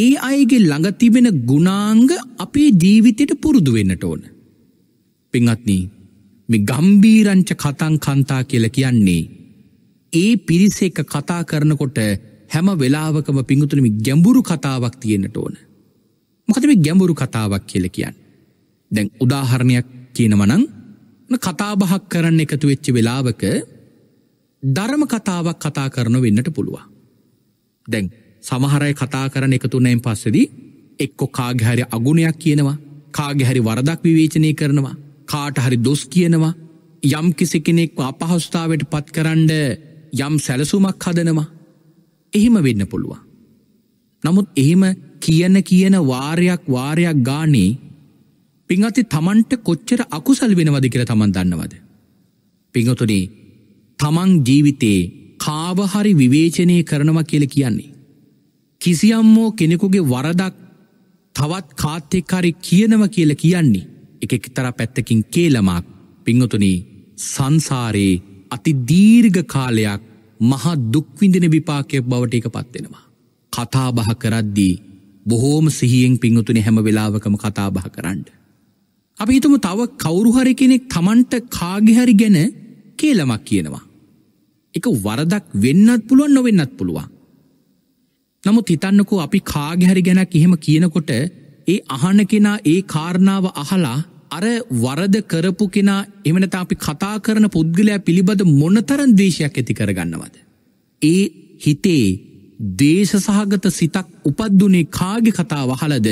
Speaker 1: ඒ අයගේ ළඟතිබෙන ගුණාංග අපේ ජීවිතයට පුරුදු වෙන්නට ඕන. පිංහත්නී මේ ගම්බීරංච කතං කන්තා කියල කියන්නේ ඒ පිරිස එක කතා කරනකොට හැම වෙලාවකම පිංගුතුනම ගැඹුරු කතාවක් තියෙන්න්නට ඕන. මොකද මේ ගැඹුරු කතාවක් කියල කියන්න. දැන් උදාහරණයක් කියනවනං කතාබහක් කරන්න එකතු වෙච්චි වෙලාවක ධර්ම කතාවක් කතා කරන වෙන්නට පුළුවන්. දැන් සමහරය කතා කරන එකතු නෑම් පස්සදී එක්කො කාගහැරි අගුණයක් කියනවා කාගහැරි වරදක් විවේචනය කරනවා කාට හරි දොස් කියනවා යම් කිසි කෙනෙක් අපහස්ථාවට පත්කරන්ඩ යම් සැලසුමක් හදනවා එහෙම වෙන්න පුළුවන්. නමුත් එහෙම කියන කියන වාරයක් වාරයක් ගානේ පිංහති තමන්ට කොච්චර අකුසල් වෙනවද කියර තමන් දන්නවද. පිංහතුනේ තමන් ජීවිතයේ කාවහරි විවේචනය කරනවා කියල කියන්නේ. කිසියම්මෝ කෙනෙකුගේ වරදක් තවත් කාත්තෙක්කාරි කියනව කියල කියන්නේ එක එක්තර පැත්තකින් කේලමක් පිංහතුනේ සංසාරයේ අති දීර්ඝ කාලයක් මහා දුක්විඳින විපාකයක් බවට එක පත්වෙනවා. කතාබහ කරද්දී බොහෝම සිහියෙන් පිංහතුන හැම වෙලාවකම කතාබහ කරන්න. අපි හිතම තව කවුරුහරි කෙනෙක් තමන්ට කාගිහරි ගැන කියලමක් කියනවා. එක වරදක් වෙන්නත් පුළුවන් නොවෙන්නත් පුළුවන්. නමුත් හිතන්නකෝ අපි කාගහැරි ගැනක් එහෙම කියනකොට ඒ අහන කෙනා ඒ කාරණාව අහලා අර වරද කරපු කෙනා එමනත අපි කතා කරන පුද්ගලයා පිළිබඳ මොනතරන් දේශයක් ඇති කරගන්නවද. ඒ හිතේ දේශ සහගත සිතක් උපද්දුනේ කාගි කතා වහලද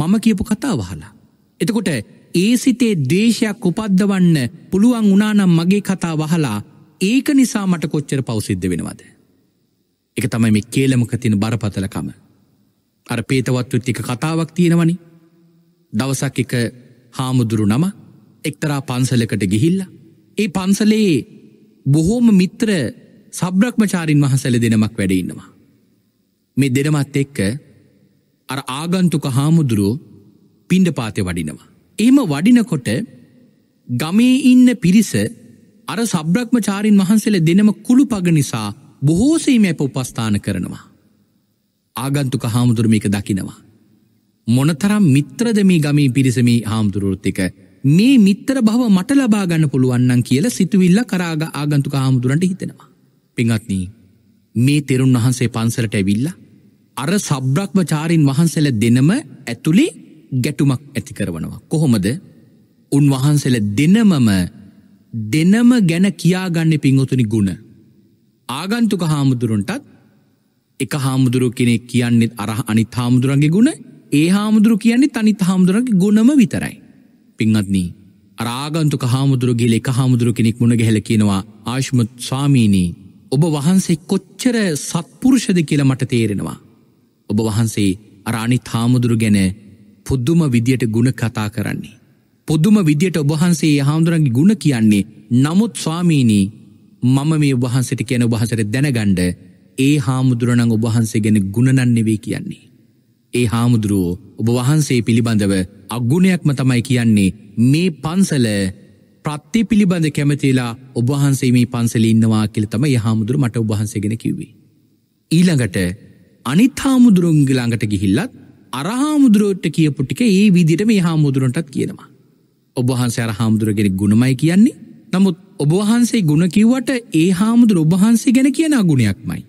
Speaker 1: මම කියපු කතා වහලා. එතකොට ඒ සිතේ දේශයක් උපද්දවන්න පුළුවන් උනානම් මගේ කතා වහලා ඒක නිසා මට කොච්චර පවසිද්ධ වෙනවද. එක තමයි මේ කේලමක තින බරපතලකම. අර පේතවත්තුත් එක කතාවක් තියෙනවනි. දවසක් එක හාමුදුරු නම එක්තරා පන්සලකට ගිහිල්ල. ඒ පන්සලේ බොහෝම මිත්‍ර සබ්‍රක්්මචාරින් වහසල දෙනමක් වැඩඉන්නවා. මේ දෙනමත් එක්ක අර ආගන්තුක හාමුදුරුවෝ පිණ්ඩ පාතය වඩිනවා. එහෙම වඩිනකොට ගමේ ඉන්න පිරිස අර සබ්‍රක්්මචාරින් වහන්සේල දෙනම කුළු පග නිසා බොහෝසීමැප උපස්ථාන කරනවා. ආගන්තුක හාමුදුරමික දකිනවා. මොනතරම් මිත්‍රද මේ ගමී පිරිසමී හාමුදුරුවෘත්තික. මේ මිත්‍ර භව මට ලබාගන්න පුළුවන්නන් කියල සිතුවිල්ල කරාග ආගන්තුක හාමුදුරන්ට හිතෙනවා. පිංහත්නී මේ තෙරුන් වහන්සේ පන්සලට ඇවිල්ලා. අර සබ්‍රක්්මචාරීන් වහන්සල දෙනම ඇතුළේ ගැටුමක් ඇති කරවනවා. කොහොමද උන්වහන්සල දෙනමම දෙනම ගැන කියාගන්න පින්වතුනි ගුණ. ආගන්තුක හාමුදුරුන්ටත් එක හාමුදුරුව කෙනෙක් කියන්නෙත් අරහ අනි හාමුදුරන්ගේ ගුණ ඒ හාමුදුරු කියන්නේ තනිත් හාමුදුරන්ගේ ගුණම විතරයි. පිංහත්නී. රාගන්තුක හාමුදුරු ගිල එක හාමුදුරු කෙනෙක් මුණ ගැහල කියනවා ආශ්මත් ස්වාමීනී ඔබ වහන්සේ කොච්චර සත්පුරුෂද කියල මට තේරෙනවා. ඔබ වහන්සේ අරානි තාමුදුරු ගැන පුද්දුම විදියට ගුණ කතා කරන්නේ. පුද්දුම විදියට ඔබහන්සේ හාමුදුරන්ගේ ගුණ කියන්නේ නමුත් ස්වාමීනී මම මේ වහන්සට කියන ඔබහසර දැනගණ්ඩ ඒ හාමුදුරනං ඔබහන්සේ ගැන ගුණනන්නෙවේ කියන්නේ. ඒ හාමුදුරුවෝ ඔබ වහන්සේ පිළිබඳව අගුණයක්ම තමයි කියන්නේ මේ පන්සල ප්‍රත්ති පිළිබඳ කැමතිලා ඔබහන්සේ මේ පන්සල ඉන්නවා කියල තම යහාමුදුරු මට ඔබහන්සේගෙන කිවේ. ඊළඟට අනිත් හාමුදුරුන්ගිලාඟට ගිහිල්ලත් අරහාමුදුරුවට්ට කියපු ටික ඒ විදිට මේ හාමුදුරන්ටත් කියනවා. ඔබහන්සේ අරහාමුදුරගෙන ගුණමයි කියන්නේ නමුත් ඔබවහන්සේ ගුණ කිව්වට ඒ හාමුදුර ඔබහන්සේ ගැන කියන අගුණයක්මයි.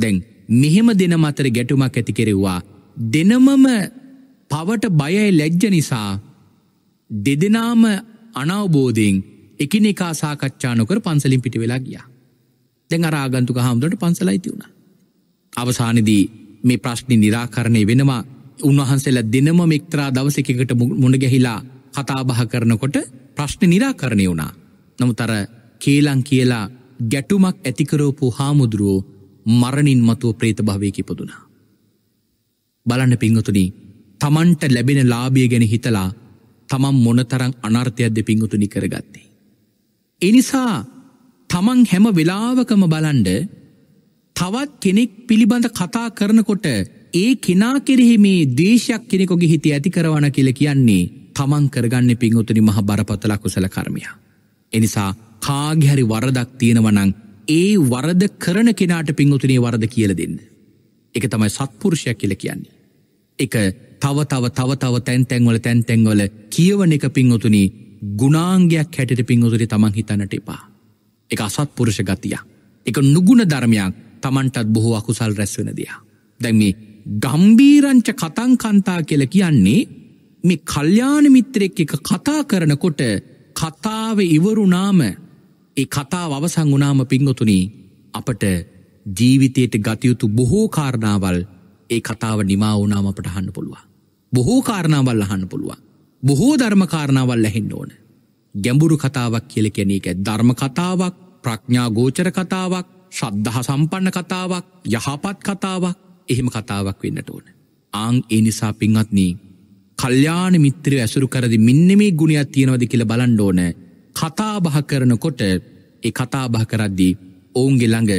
Speaker 1: දැන් මෙහෙම දෙන මතර ගැටුමක් ඇති කෙරෙව්වා දෙනමම පවට බයයි ලැජ්ජ නිසා දෙදෙනාම අනවබෝධයෙන් එකිනෙකා සාකච්ඡා නොකර පන්සලින් පිට වෙලා ගියා. දැන් අර ආගන්තුක හාමුදුරට පන්සලයිති වුණා. අවසානයේදී මේ ප්‍රශ්නේ निराකරණය වෙනවා. උන්වහන්සේලා දිනම එක්තරා දවසකකට මුණ ගැහිලා කතා බහ කරනකොට ප්‍රශ්නේ निराකරණය වුණා. නමුත් අර කේලම් කියලා ගැටුමක් ඇතිකරවපු හාමුදුරුවෝ මරණින් මතුව ප්‍රේත භවයක ඉපදුනා. බලන්න පිංගතුනී තමන්ට ලැබෙන ලාභිය ගැන හිතලා තමන් මොනතරං අනර්ථයක්ද පිංගුතුනි කරගත්තේ. එනිසා තමන් හැම වෙලාවකම බලන්ඩ තවත් කෙනෙක් පිළිබඳ කතා කරනකොට ඒ කෙනා කෙරෙහි මේ දේශයක් කෙනෙකොගේ හිත ඇති කරවන කියල කියන්නේ තමන් කරගන්න පිංගුතුනි මහ බරපතල කුසල කර්මයා. එනිසා කාගහැරි වරදක් තියෙනවනං ඒ වරද කරන කෙනාට පිංගුතුනේ වරද කියල දෙන්න. එක තමයි සත්පුරුෂයක් කියල කියන්නේ. එක තව තව තව තව තැන්තැන්වල තැන්තැන්වල කියවන එක පින්වතුනි ගුණාංගයක් හැටට පින්වතුරි තමන් හිතනට එපා. එක අසත් පුරුෂ ගතිය. එක නුගුණ ධර්මයක් තමන්ටත් බොහෝ අකුසල් රැස්වෙන දෙයා. දැන් මේ ගම්බීරංච කතංකන්තා කියල කියන්නේ මේ කල්්‍යාන මිත්‍රෙක් එක කතා කරනකොට කතාව ඉවරුනාම ඒ කතා අවසං වුනාම පිංගොතුනි අපට ජීවිතයට ගතයුතු බොහෝ කාරණාවල් ඒ කතාව නිමා වුනාම අපට අහන්න පුළුවන්. බොහෝ කාරණාවල් අහන්න පුළුවන්. බොහෝ ධර්ම කාරණාවල් ඇහෙන්න ඕන. ගැඹුරු කතාවක් කියල කෙනෙක ධර්ම කතාවක්, ප්‍රඥා ගෝචර කතාවක්, ශ්‍රද්ධහ සම්පන්න කතාවක්, යහපත් කතාවක් එහෙම කතාවක් වෙන්නට ඕන. ආං ඒ නිසා පින්වත්නී කල්්‍යාන මිත්‍රය ඇසුරු කරදි මෙන්න මේ ගුණයක් තියෙනවද කියල බලන්න ඕන කතාබහ කරනකොට ඒ කතාබහ කරද්දී ඔවුන්ගේ ළඟ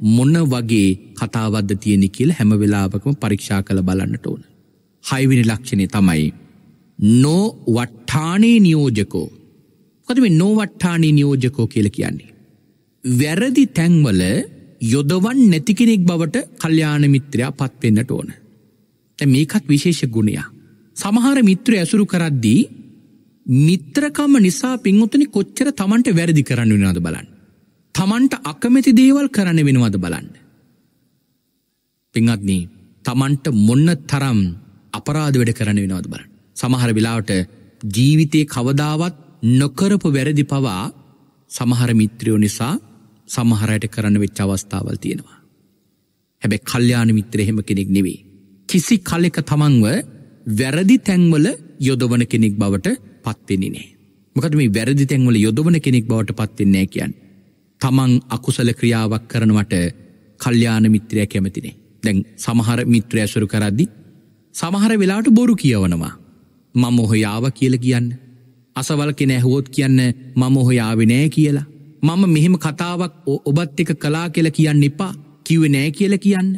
Speaker 1: මොන වගේ කතාවද තියෙනෙ කියල හැම වෙලාවකම පරීක්ෂා කළ බලන්නට ඕන. හයිවිනි ලක්ෂණය තමයි. නෝ වට්ඨානේ නියෝජකෝ. කොද මේ නෝවට්ඨානේ නියෝජකෝ කියල කියන්නේ. වැරදි තැන්වල යොදවන් නැතිකෙනෙක් බවට කල්්‍යාන මිත්‍රයා පත්වෙන්නට ඕන. මේකත් විශේෂ ගුණයා. සමහර මිත්‍ර ඇසුරු කරද්දී මිත්‍රකම නිසා පින්වතුනි කොච්චර තමන්ට වැරදි කරන්න වනාද බලන්න. තමන්ට අකමැති දේවල් කරන්න වෙනවද බලන්න. පිංහත්නී තමන්ට මොන්න තරම් අපරාධ වැඩ කරන වෙනවද බලන්න. සමහර වෙලාවට ජීවිතය කවදාවත් නොකරපු වැරදි පවා සමහර මිත්‍රයෝ නිසා සමහරයට කරන්න වෙච්ච අවස්ථාවල් තියෙනවා. හැබැ කල්්‍යාන මිත්‍ර එහෙම කෙනෙක් නෙවේ. කිසි කලෙක තමන්ව වැරදි තැන්වල යොදවන කෙනෙක් බවට පත්වෙෙනනේ. මොකට මේ වැරදි තැන්වල යොදවන කෙනෙක් බවට පත්වෙන්නේ කියන්න. තමන් අකුසල ක්‍රියාවක් කරනවට කල්්‍යාන මිත්‍රය කැමතිනේ. දැන් සමහර මිත්‍රය ඇසුරු කරද්දි සමහර වෙලාට බොරු කියවනවා. මම ඔහොයාව කියල කියන්න. අසවල් කෙන ඇහුවොත් කියන්න මම ඔහොයාවිනෑ කියලා. මම මෙහෙම කතාවක් ඔබත් එක කලා කියල කියන්න එපා කිව නෑ කියල කියන්න.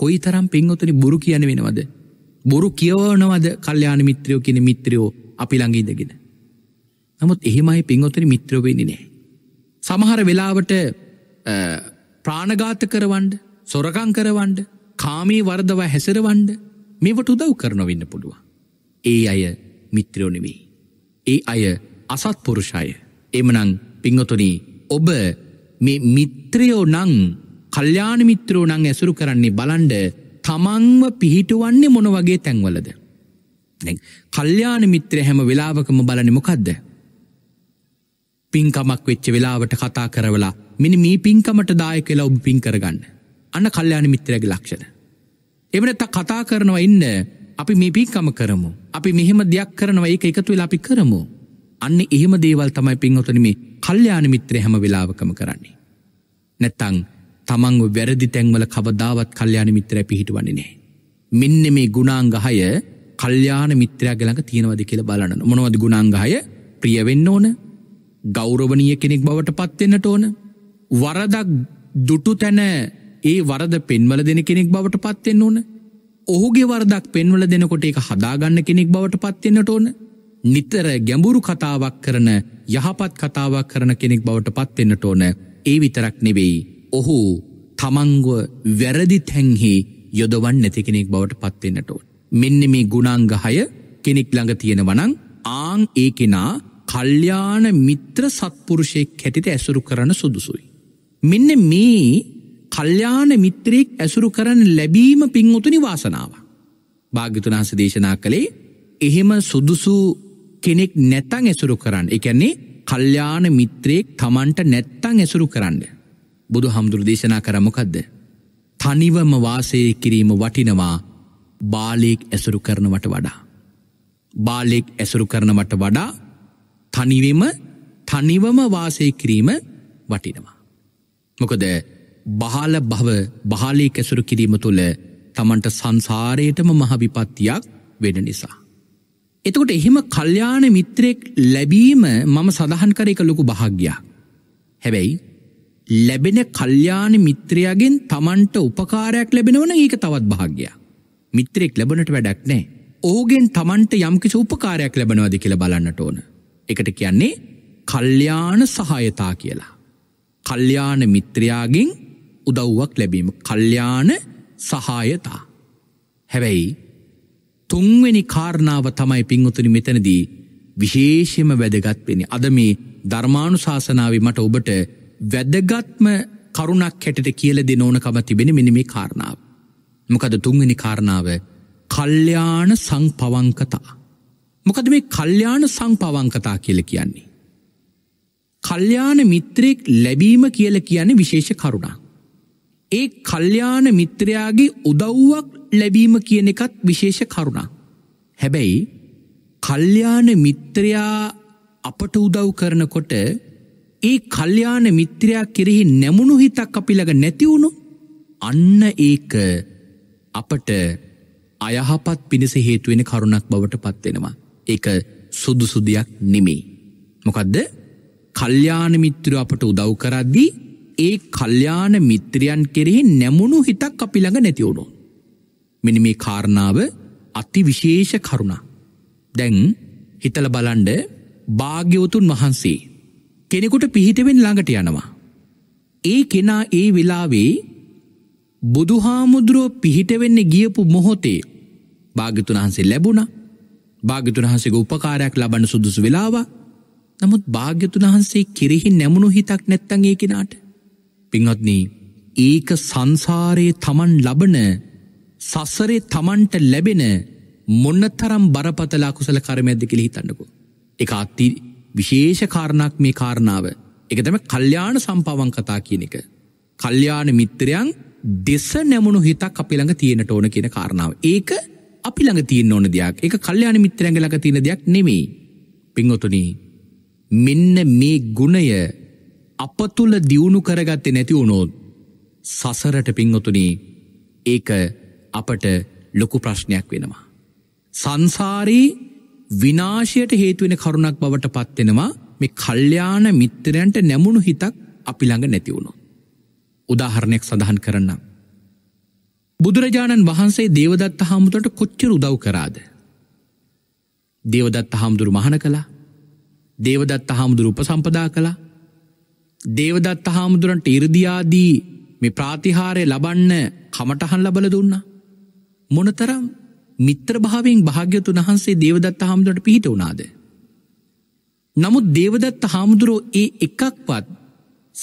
Speaker 1: කොයි තරම් පෙන්වතනි බොරු කියන වෙනවද. බොරු කියවනවද කල්්‍යාන මිත්‍රයෝ කියෙන මිත්‍රයෝ අපි ළඟීදගෙන. නමුත් එහෙමයි පෙන්වතන මිත්‍රවෙන්නේ නෑ. සමහර වෙලාවට ප්‍රාණගාත කරවන්ඩ සොරකං කරවන්ඩ කාමී වර්දව හැසරවන්ඩ මේවට උදව් කරනවෙන්න පුළුව. ඒ අය මිත්‍රයෝනිවී. ඒ අය අසත් පුරුෂය එමනං පිංහතුනී ඔබ මේ මිත්‍රයෝ නං කල්්‍යාන මිත්‍රෝ නං ඇසුරු කරන්නේ බලන්ඩ තමන්ව පිහිටුවන්නේ මොන වගේ තැන්වලද. කල්්‍යාන මිත්‍රය හැම වෙලාවකම බලනෙ මොකක්ද. පින්කමක් වෙච්ච වෙලාවට කතා කරවලා මෙනි මේ පින්කමට දාය කියලා ඔබ පින් කරගන්න. අන්න කල්්‍යයාන මිත්‍රයගේ ලක්ෂණ. එවනත කතා කරනවා ඉන්න අපි මේ පින්කම කරමු. අපි මෙහෙම දෙයක් කරනවා ඒක එකතු වෙලා අපි කරමු. අන්න එහෙම දේවල් තමයි පින්වතනමේ කල්්‍යයාන මිත්‍රය හැම වෙලාවකම කරන්නේ. නැත්තං තමන්ව වැරදි තැන්වල කවදාවත් කල්්‍යයාන මිත්‍රය පිහිටුවන්නේ නෑ. මෙන්න මේ ගුණාංගහය කල්්‍යාන මිත්‍රයාගලඟ තියෙනවද කියල බලන්න මොනවද ගුණාංගහය ප්‍රියවෙන්න ඕන ගෞරවනීය කෙනෙක් බවට පත්වෙන්නට ඕන. වරදක් දුටු තැන ඒ වරද පෙන්වල දෙන කෙනෙක් බවට පත්වෙන්න ඕන. ඔහුගේ වරදක් පෙන්වල දෙනකොට එක හදාගන්න කෙනෙක් බවට පත්වෙන්නට ඕන. නිතර ගැඹුරු කතාවක් කරන යහපත් කතාවක් කරන කෙනෙක් බවට පත්වෙන්නට ඕන ඒ විතරක් නෙවෙයි. ඔහු තමංගුව වැරදි තැන්හි යොදවන් නැති කෙනෙක් බවට පත්වෙන්නට ඕන. මෙන්න මේ ගුණංගහය කෙනෙක් ළඟ තියෙනවනං ආං ඒ කෙනා කල්්‍යාන මිත්‍ර සත්පුරුෂයෙක් හැටිට ඇසුරු කරන සුදුසුයි. මෙන්න මේ කල්්‍යාන මිත්‍රයෙක් ඇසුරු කරන ලැබීම පින්වතුනි වාසනාව. භාග්‍යතුනාස දේශනා කළේ එහෙම සුදුසු කෙනෙක් නැත්තං ඇසුරු කරන්න එකන්නේ කල්්‍යාන මිත්‍රයෙක් තමන්ට නැත්තං ඇසුරු කරන්න. බුදු හමුදුර දේශනා කරමකක්ද. තනිවම වාසය කිරීම වටිනවා බාලයෙක් ඇසුරු කරනවට වඩා. බාලෙක් ඇසුරු කරනවට වඩා තනිවම තනිවම වාසය කිරීම වටිනවා. මොකද බහාල භව බහාලේ කැසුරු කිරීම තුළ තමන්ට සංසාරයටම මහවිපත්තියක් වෙන නිසා. එතකොට එහෙම කල්්‍යාන මිත්‍රයෙක් ලැබීම මම සඳහන් කර එක ලොකු භාග්‍යයක්. හැබැයි ලැබෙන කල්්‍යාන මිත්‍රයාගෙන් තමන්ට උපකාරයක් ලැබෙනවන ඒක තවත් භාග්‍යයක්. මිත්‍රයෙක් ලැබනට වැඩක් නෑ. ඕගෙන් තමන්ට යම්කිසි උපකාරයක් ලැබනවාද කියල බලන්නට ඕන. එකට කියන්නේ කල්්‍යාන සහයතා කියලා. කල්්‍යාන මිත්‍රයාගෙන් උදව්වක් ලැබීම කල්්‍යාන සහායතා. හැබැයි තුන්වෙනි කාරණාව තමයි පින්වතුනි මෙතනදී විශේෂම වැදගත් වෙනි. අද මේ ධර්මාණු ශාසනාව මට ඔබට වැදගත්ම කරුණක් හැටට කියල දෙන ඕනකම තිබෙන මිනිමේ කාරණාව. මොකද තුන්වෙනි කාරණාව කල්්‍යාන සංපවංකතා. මොකද මේ කල්්‍යාන සංපවංකතා කියල කියන්නේ. කල්්‍යාන මිත්‍රයෙක් ලැබීම කියල කියන්නේ විශේෂ කරුණා. ඒ කල්්‍යාන මිත්‍රයාගේ උදව්වක් ලැබීම කියන එකත් විශේෂ කරුණා. හැබැයි කල්්‍යාන මිත්‍රයා අපට උදව් කරනකොට ඒ කල්්‍යාන මිත්‍රයා කෙරෙහි නැමුණු හිතක් අපිළඟ නැතිවුණු අන්න ඒක අපට අයහපත් පිණිස හේතුවෙන කරුණක් බවට පත්වෙනවා. එක සුදුසුදයක් නෙමේ. මොකදද කල්්‍යාන මිත්‍ර අපට උදව් කරද්දී ඒ කල්්‍යාන මිත්‍රයන් කෙරෙහි නැමුණු හිතක් අපි ළඟ නැතිවුණු. මෙනි මේ කාරණාව අති විශේෂ කරුණා. දැන් හිතල බලන්ඩ භාග්‍යවතුන් වහන්සේ කෙනෙකුට පිහිටවෙන් ළඟට යනවා. ඒ කෙනා ඒ වෙලාවේ බුදුහාමුදුරුව පිහිටවෙන්න ගියපු මොහොතේ භාගතුන් වහන්සේ ලැබුණා භාග්‍යතුන් වහන්සේගේ උපකාරයක් ලබන්න සුදුසු වෙලාව නමුත් භාග්‍යතුන් වහන්සේ කෙරෙහි නැමුණු හිතක් නැත්තන් ඒ කෙනාට පින්වත්නි ඒක සංසාරයේ තමන් ලබන සසරේ තමන්ට ලැබෙන මොන්නතරම් බරපතල අකුසල කර්මයක්ද කියලා හිතන්නකෝ ඒක අති විශේෂ කාරණාවක් මේ කාරණාව ඒක තමයි කල්යාණ සම්පවන් කතා කියන එක කල්යාණ මිත්‍රයන් දෙස නැමුණු හිතක් අපි ළඟ තියෙනට ඕන කියන කාරණාව ඒක අපි ළඟ තියෙන්න්න ඕන දෙයක් එක කල්්‍යයාන මිත්‍රරැඟ ළඟ තියෙන දෙයක් නෙමෙයි පිංහොතුන මෙන්න මේ ගුණය අප තුළ දියුණු කරගත්තේ නැති වුණෝත් සසරට පිංහොතුනී ඒක අපට ලොකු ප්‍රශ්නයක් වෙනවා. සංසාරී විනාශයට හේතුවෙන කරුණක් බවට පත්වෙනවා මේ කල්්‍යාන මිත්‍රයන්ට නැමුණු හිතක් අපි ළඟ නැතිවුණු. උදාහරණයක් සඳහන් කරන්නම්. බුදුරජාණන් වහන්සේ දේවදත්ත හාමුදුරට කොච්චර උදව් කරාද. දේවදත්ත හාමුදුරු මහන කළා දේවදත්ත හාමුදුරු උපසම්පදා කළා දේවදත්ත හාමුදුරන්ට ඉරදියාදී මේ ප්‍රාතිහාරය ලබන්න කමටහන් ලබල දුන්න. මොනතරම් මිත්‍ර භාවෙන් භාග්‍යතු වහන්සේ දේවදත්ත හාමුදුරට පිහිට වුණාද. නමුත් දේවදත්ත හාමුදුරෝ ඒ එකක්වත්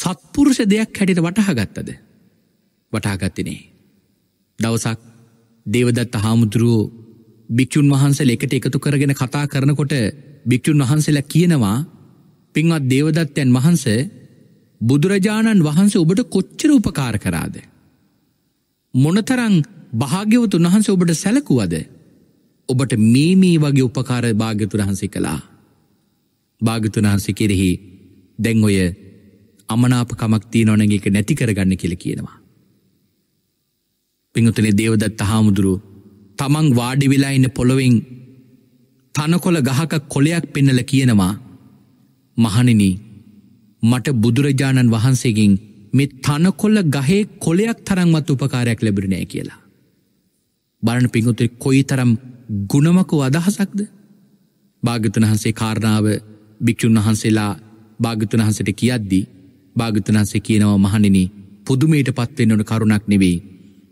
Speaker 1: සත්පුරුෂ දෙයක් හැටිට වටහගත්තද වටාගත්තිනේ. දවසක් දේවදත්ත හාමුදුරුවෝ භික්‍ෂූන් වහන්සේල එකට එකතු කරගෙන කතා කරනකොට භික්‍ෂූන් වහන්සේලා කියනවා පින්වත් දේවදත්තයන් වහන්ස බුදුරජාණන් වහන්සේ ඔබට කොච්චර උපකාර කරාද. මොනතරං භාග්‍යවතු වහන්සේ ඔබට සැලකුවද ඔබට මේ මේ වගේ උපකාර භාග්‍යතුන් වහන්සේ කළා. භාගතුන් වහන්සේ කෙරෙහි දැන් ඔය අමනාපකමක් තිය නොනගේක නැති කරගන්න කියල කියනවා. පිංහතුනේ දේවදත් හාමුදුරු තමන් වාඩි වෙලා ඉන්න පොළොවෙන් තනකොළ ගහක කොලයක් පෙන්නල කියනවා මහනිනි මට බුදුරජාණන් වහන්සේගෙන් මේ තනකොල්ල ගහේ කොලයක් තරන්වත් උපකාරයක් ලැබිරිනෑ කියලා. බලන පිංහුතුරි කොයි තරම් ගුණමකු අදහසක්ද භාගතුන් වහන්සේ කාරණාව භික්‍ෂූන් වහන්සේලා භාගතුන් වහන්සට කියද්දී භාගතුන් වහන්සේ කියනවා මහනිනි පුදුමයට පත්වෙන්න ඕන කරුණක් නෙවෙයි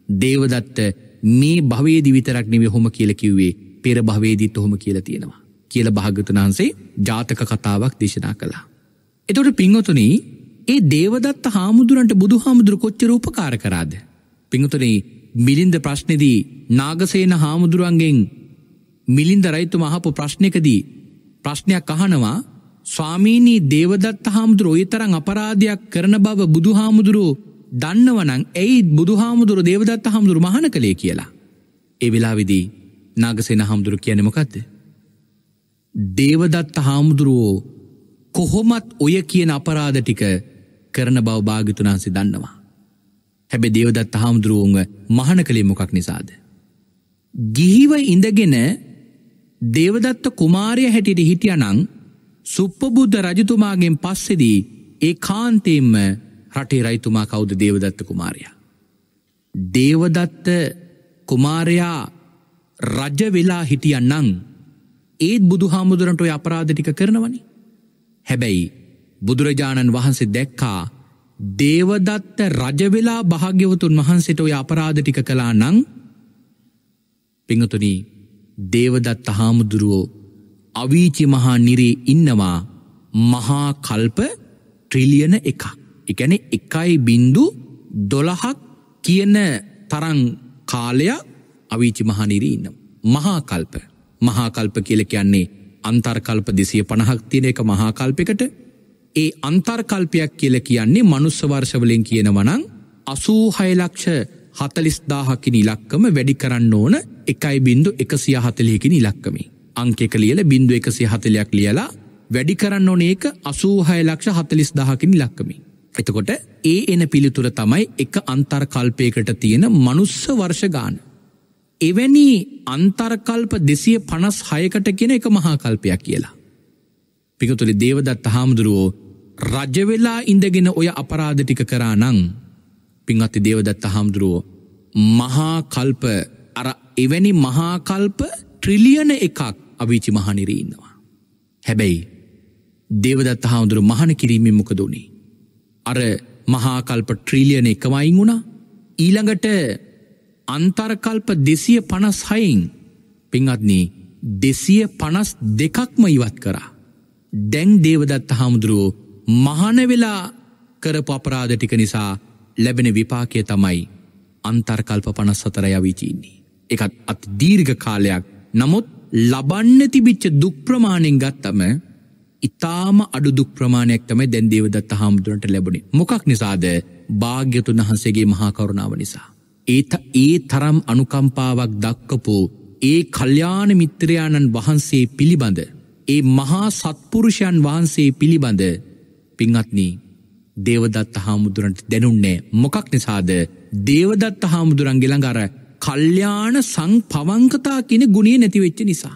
Speaker 1: දේවදත්ත මේ භවේදි විතරක් නෙවෙයි හොම කියලා කිව්වේ පෙර භවේදිත් හොම කියලා තියෙනවා කියලා භාග්‍යතුන් වහන්සේ ජාතක කතාවක් දේශනා කළා. එතකොට පින්වතුනි ඒ දේවදත්ත හාමුදුරන්ට බුදුහාමුදුර කොච්චර උපකාර කරාද? පින්වතුනි මිලින්ද ප්‍රශ්නේදී නාගසේන හාමුදුරන්ගෙන් මිලින්ද රයිතුමා අහපු ප්‍රශ්නයකදී ප්‍රශ්නයක් අහනවා ස්වාමීනී දේවදත්ත හාමුදුර ඔය තරම් අපරාධයක් කරන බව බුදුහාමුදුරෝ දන්නවනං ඇයිත් බුදු හාමුදුර දේවදත්ත හාමුදුරු මහන කළේ කියලා. එවෙලා විදී නාගසෙන හාමුදුරු කියනෙමකක්ද. දේවදත්ත හාමුදුරුවෝ කොහොමත් ඔය කියන අපරාධ ටික කරන බව භාගිතුනාන්සේ දන්නවා. හැබැ දේවදත් හාමුදුරුවෝන්ව මහන කළේ මොකක් නිසාද. ගිහිව ඉඳගෙන දේවදත්ත කුමාරය හැටියට හිටියනං සුප්පබුද්ධ රජතුමාගෙන් පස්සෙදී ඒ කාන්තේම්ම රටේ රයිතුමා කෞද දේවදත්ත කුමාරයා. දේවදත්ත කුමාරයා රජ වෙලා හිටියන්නං ඒත් බුදු හාමුදුරන්ට ඔය අපරාධ ටික කරනවනි. හැබැයි බුදුරජාණන් වහන්සේ දැක්කා දේවදත්ත රජවෙලා භාග්‍යවතුන් වහන්සේට ඔය අපරාධ ටික කලා නං පිංහතුනී දේවදත්ත හාමුදුරුවෝ අවීචි මහා නිරේ ඉන්නවා මහා කල්ප ට්‍රිලියන එකක්. එකන එකයි බින්දු දොළහක් කියන තරං කාලයක් අවිචි මහනිරී ඉන්නම්. මහාකල්ප මහාකල්ප කියල කියන්නේ අන්තර්කල්ප දෙසිය පණහක් තියෙන එක මහාකල්පකට ඒ අන්තර්කල්පයක් කියල කියන්නේ මනුස්සවර්ෂවලෙන් කියනවනං අසූහයලක්ෂ හතලිස්දාහකින ඉලක්කම වැඩි කරන්න ඕන එකයි බින්දු එකසිය හතලයකින ඉලක්කමි. අංකෙක ලියල බින්දු එකසිය හතලයක් ලියලා වැඩි කරන්න ඕන ඒක අසූහයලක්ෂ හතලිස්දාහකින ඉලක්කමින්. එතකොට ඒ එන පිළිතුර තමයි එක අන්තර්කල්පයකට තියෙන මනුස්ස වර්ෂගාන. එවැනි අන්තර්කල්ප දෙසිය පනස් හයකට කියෙන එක මහාකල්පයක් කියලා. පිකතුළි දේවදත් හාමුදුරුවෝ රජවෙලා ඉඳගෙන ඔය අපරාධටික කරා නං පිංහත්ති දේවදත්ත හාමුදුරුවෝ මහාකල්ප අර එවැනි මහාකල්ප ට්‍රිලියන එකක් අවිචි මහනිරීන්නවා. හැබැයි දේවදත් හාමුදුරු මහන කිරීමෙන් මොකදුණේ අර මහාකල්ප ට්‍රීලියන එකමයින් වුණා ඊළඟට අන්තර්කල්ප දෙසිය පනස් හයින් පිංහත්නී දෙසිය පනස් දෙකක්ම ඉවත් කරා. ඩැං දේවදත්ත හාමුදුරුවෝ මහනවෙලා කරපු අපරාධ ටික නිසා ලැබෙන විපාකය තමයි අන්තර්කල්ප පනස් සතර යවිචීන්නේ. එකත් අත් දීර්ඝ කාලයක් නමුත් ලබන්න තිබිච්ච දුක්ප්‍රමාණෙන් ගත්තම ඉතාම අඩුදුක් ප්‍රමාණයක් තමයි දැන් දේවදත්ත හාමුදුරන්ට ලැබුණේ මොකක් නිසාද භාග්‍යතුන් වහන්සේගේ මහාකරුණාව නිසා. ඒත ඒ තරම් අනුකම්පාවක් දක්කපු ඒ කල්්‍යාන මිත්‍රයාණන් වහන්සේ පිළිබඳ. ඒ මහා සත්පුරුෂයන් වහන්සේ පිළිබඳ පිංහත්නී දේවදත්ත හාමුදුරන්ට දැනුන්නේ මොකක් නිසාද දේවදත්ත හාමුදුරන්ගෙළඟර කල්්‍යාන සං පවංකතා කියෙන ගුණේ නැතිවෙච්ච නිසා.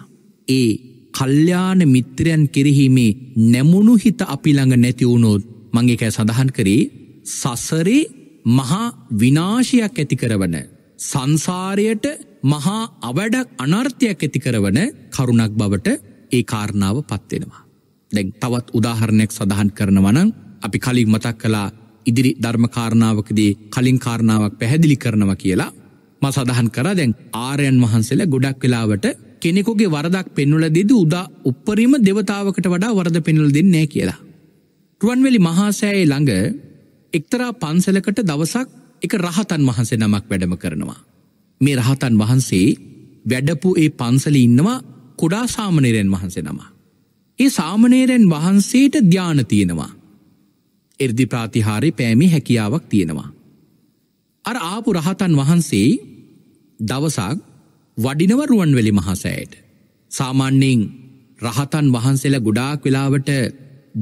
Speaker 1: ඒ කල්්‍යාන මිත්‍රයන් කෙරෙහිමේ නැමුණු හිත අපිළඟ නැතිවුණොත් මංගේක සඳහන් කරේ සසරේ මහා විනාශයක් ඇතිකරවන. සංසාරයට මහා අවඩක් අනර්ථයක් ඇතිකරවන කරුණක් බවට ඒ කාරණාව පත්වෙනවා. දැන් තවත් උදාහරණයක් සඳහන් කරනවනං අපි කලින් මතක් කලා ඉදිරි ධර්මකාරණාවකදී කලින් කාරණාවක් පැහැදිලි කරනව කියලා ම සඳහන් කර දැන් ආරයන් වහන්සේලා ගොඩක් වෙලාවට කෙනෙකුගේ වරදක් පෙන්නුල දෙද උදා උපරිම දෙවතාවකට වඩා වරද පෙනුල් දෙන්නේ කියලා. රුවන්වෙලි මහාසෑයේ ළඟ එක්තරා පන්සලකට දවසක් එක රහතන් වහන්සේ නමක් වැඩම කරනවා. මේ රහතන් වහන්සේ වැඩපු ඒ පන්සල ඉන්නවා කුඩා සාමනේරයන් වහන්සේ නම. ඒ සාමනේරයන් වහන්සේට ධ්‍යාන තියෙනවා. එර්දි ප්‍රාතිහාරය පෑමි හැකියාවක් තියෙනවා. අර ආපු රහතන් වහන්සේ දවසක් වඩිනව රුවන්වැලි මහසෑයට. සාමාන්‍යයෙන් රහතන් වහන්සේලා ගොඩාක් වෙලාවට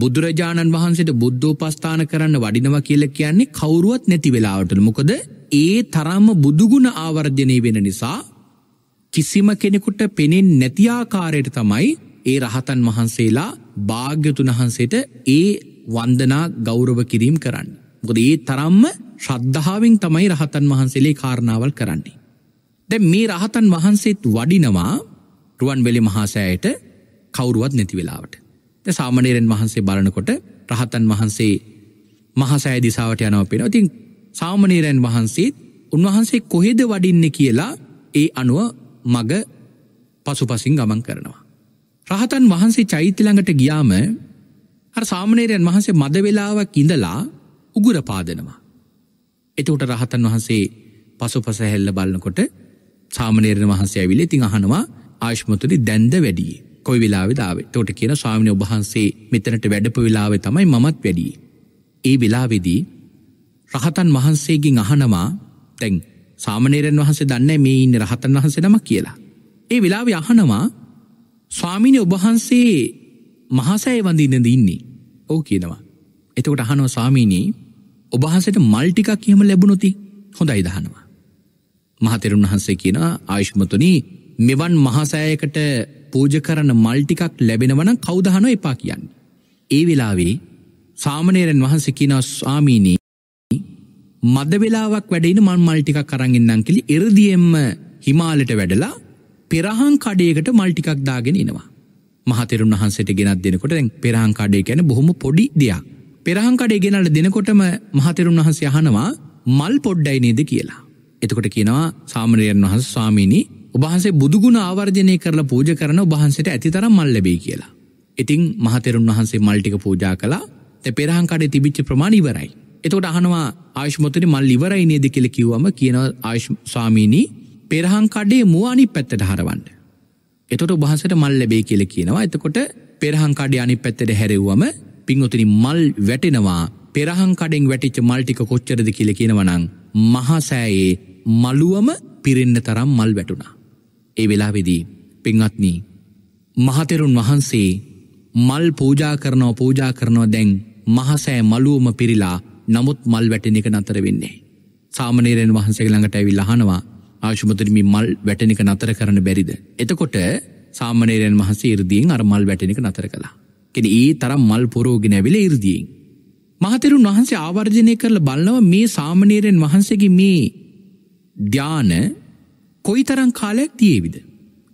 Speaker 1: බුදුරජාණන් වහන්සේට බුද්ධෝපස්ථාන කරන්න වඩිනවා කියලා කියන්නේ කවුරුවත් නැති වෙලාවටලු. මොකද ඒ තරම්ම බුදුගුණ ආවර්ජනය වෙන නිසා කිසිම කෙනෙකුට පෙනෙන්නේ නැති ආකාරයට තමයි ඒ රහතන් වහන්සේලා භාග්‍යතුන් වහන්සේට ඒ වන්දනා ගෞරව කිරීම කරන්න. මොකද ඒ තරම්ම ශ්‍රද්ධාවෙන් තමයි රහතන් වහන්සේලේ කාරණාවල් කරන්නේ. දැ මේ රහතන් වහන්සේත් වඩිනවා රුවන්වෙලි මහාසෑයට කවුරුවත් නැති වෙලාවට. ද සාමනේරෙන් වහන්සේ බලනකොට රහතන් වහන්සේ මහසෑ දිසාවට යනව පෙන ඉතින් සාමනේරයන් වහන්සේත් උන්වහන්සේ කොහෙද වඩින්න කියලා ඒ අනුව මග පසුපසින් ගමන් කරනවා. රහතන් වහන්සේ චෛත්‍යළඟට ගියාම හර සාමනේරයන් වහන්සේ මද වෙලාවක් ඉඳලා උගුර පාදනවා. එතකොට රහතන් වහන්සේ පසුපස හැල්ල බලන්නකොට සාමනේරණ වහන්සේ ඇවිල ඉතිං අහනවා ආශ්මතුරි දැන්ද වැඩිය කොයි වෙලාවෙදාව තොට කියන ස්වාමිනය ඔබහන්සේ මෙතනට වැඩපු වෙලාව තමයි මමත් වැඩිය. ඒ වෙලාවෙදී රහතන් වහන්සේගින් අහනවා තැන් සාමනේරන් වහන්සේ දන්න මේ ඉන්න රහතන් වහන්සේ නම කියලා. ඒ වෙලාව අහනවා ස්වාමිනය ඔබහන්සේ මහසෑ වඳීනද ඉන්නේ ඕ කියනවා. එතකොට අහනෝ ස්වාමීනී ඔබහන්සට මල්ටිකක් කියම ලැබුණොති හොඳයි දහනවා. මහතෙරුන් වහන්සේ කියනවා ආයුෂ්මතුනී මෙවන් මහසෑයකට පූජ කරන මල්ටිකක් ලැබෙනවන කෞදහන එපා කියන්න. ඒ වෙලාවේ සාමනේරන් වහන්සේ කියනවා ස්වාමීනී මද වෙලාවක් වැඩෙන මන් මල්ටිකක් කරගෙන්න්නම් කිලි එරදියෙන්ම හිමාලට වැඩලා පෙරහං කඩයකට මල්ටිකක් දාගෙන එනවා. මහතෙරුන් වහන්සට ගෙනත් දෙනකොට පෙරහං කඩේ ගැන බොහොම පොඩි දෙයක්. පෙරහං කඩේ ගෙනල දෙනකොටම මහතෙරුන් වහන්සේ යහනවා මල් පොඩ්ඩයි නේද කියලා. එතකොට කියනවා සාමරයන් වහස ස්වාමීණී උබහන්සේ බුදුගුණ ආවර්ජනය කරලා පූජ කරන උබහන්සට ඇතිතර මල් ලැබේ කියලා. ඉතිං මහතෙරුන් වහන්සේ මල්ටික පූජා කලා තැ පෙරහන්කාඩේ තිබිච්ච ප්‍රමාණීවරයි. එතකොට අහනවා ආශ්මතන මල් ඉවරයි නේද කෙල කිව්වම කියන ආශ්ස්වාමීණී පෙරහන්කාඩේ මුවනි පැත්තට හරවන්න. එතොට උබහන්සට මල් ලැබේ කියල කියනවා එතකොට පෙරහන්කාඩේ අනි පැත්තට හැරව්වම පින්වතිනි මල් වැටෙනවා පෙරහන්කඩෙන් වැටිච මල්ටික කොච්චරද කියල කියනවනං මහසෑයේ මළුවම පිරෙන්න තරම් මල් වැටුණා. ඒ වෙලාවෙදී පෙන්වත්නී මහතෙරුන් වහන්සේ මල් පූජා කරනව පූජා කරනව දැන් මහසෑ මළුවම පිරිලා නමුත් මල් වැටෙන එක නතර වෙන්නේ. සාමනේරයන් වහන්සේ ළඟට ඇවිල්ලා අහනවා ආශුමතුනි මේ මල් වැටෙන එක නතර කරන්න බැරිද? එතකොට සාමනේරයන් වහන්සේ 이르දීන් අර මල් වැටෙන එක නතර කළා. කියන්නේ ඒ තරම් මල් පොරෝගෙන ඇවිල්ලා 이르දීන්. මහතෙරුන් වහන්සේ ආවර්ජනය කරලා බලනවා මේ සාමනේරයන් වහන්සේගේ මේ ධ්‍යාන කොයිතරම් කාලයක් තියේවිද?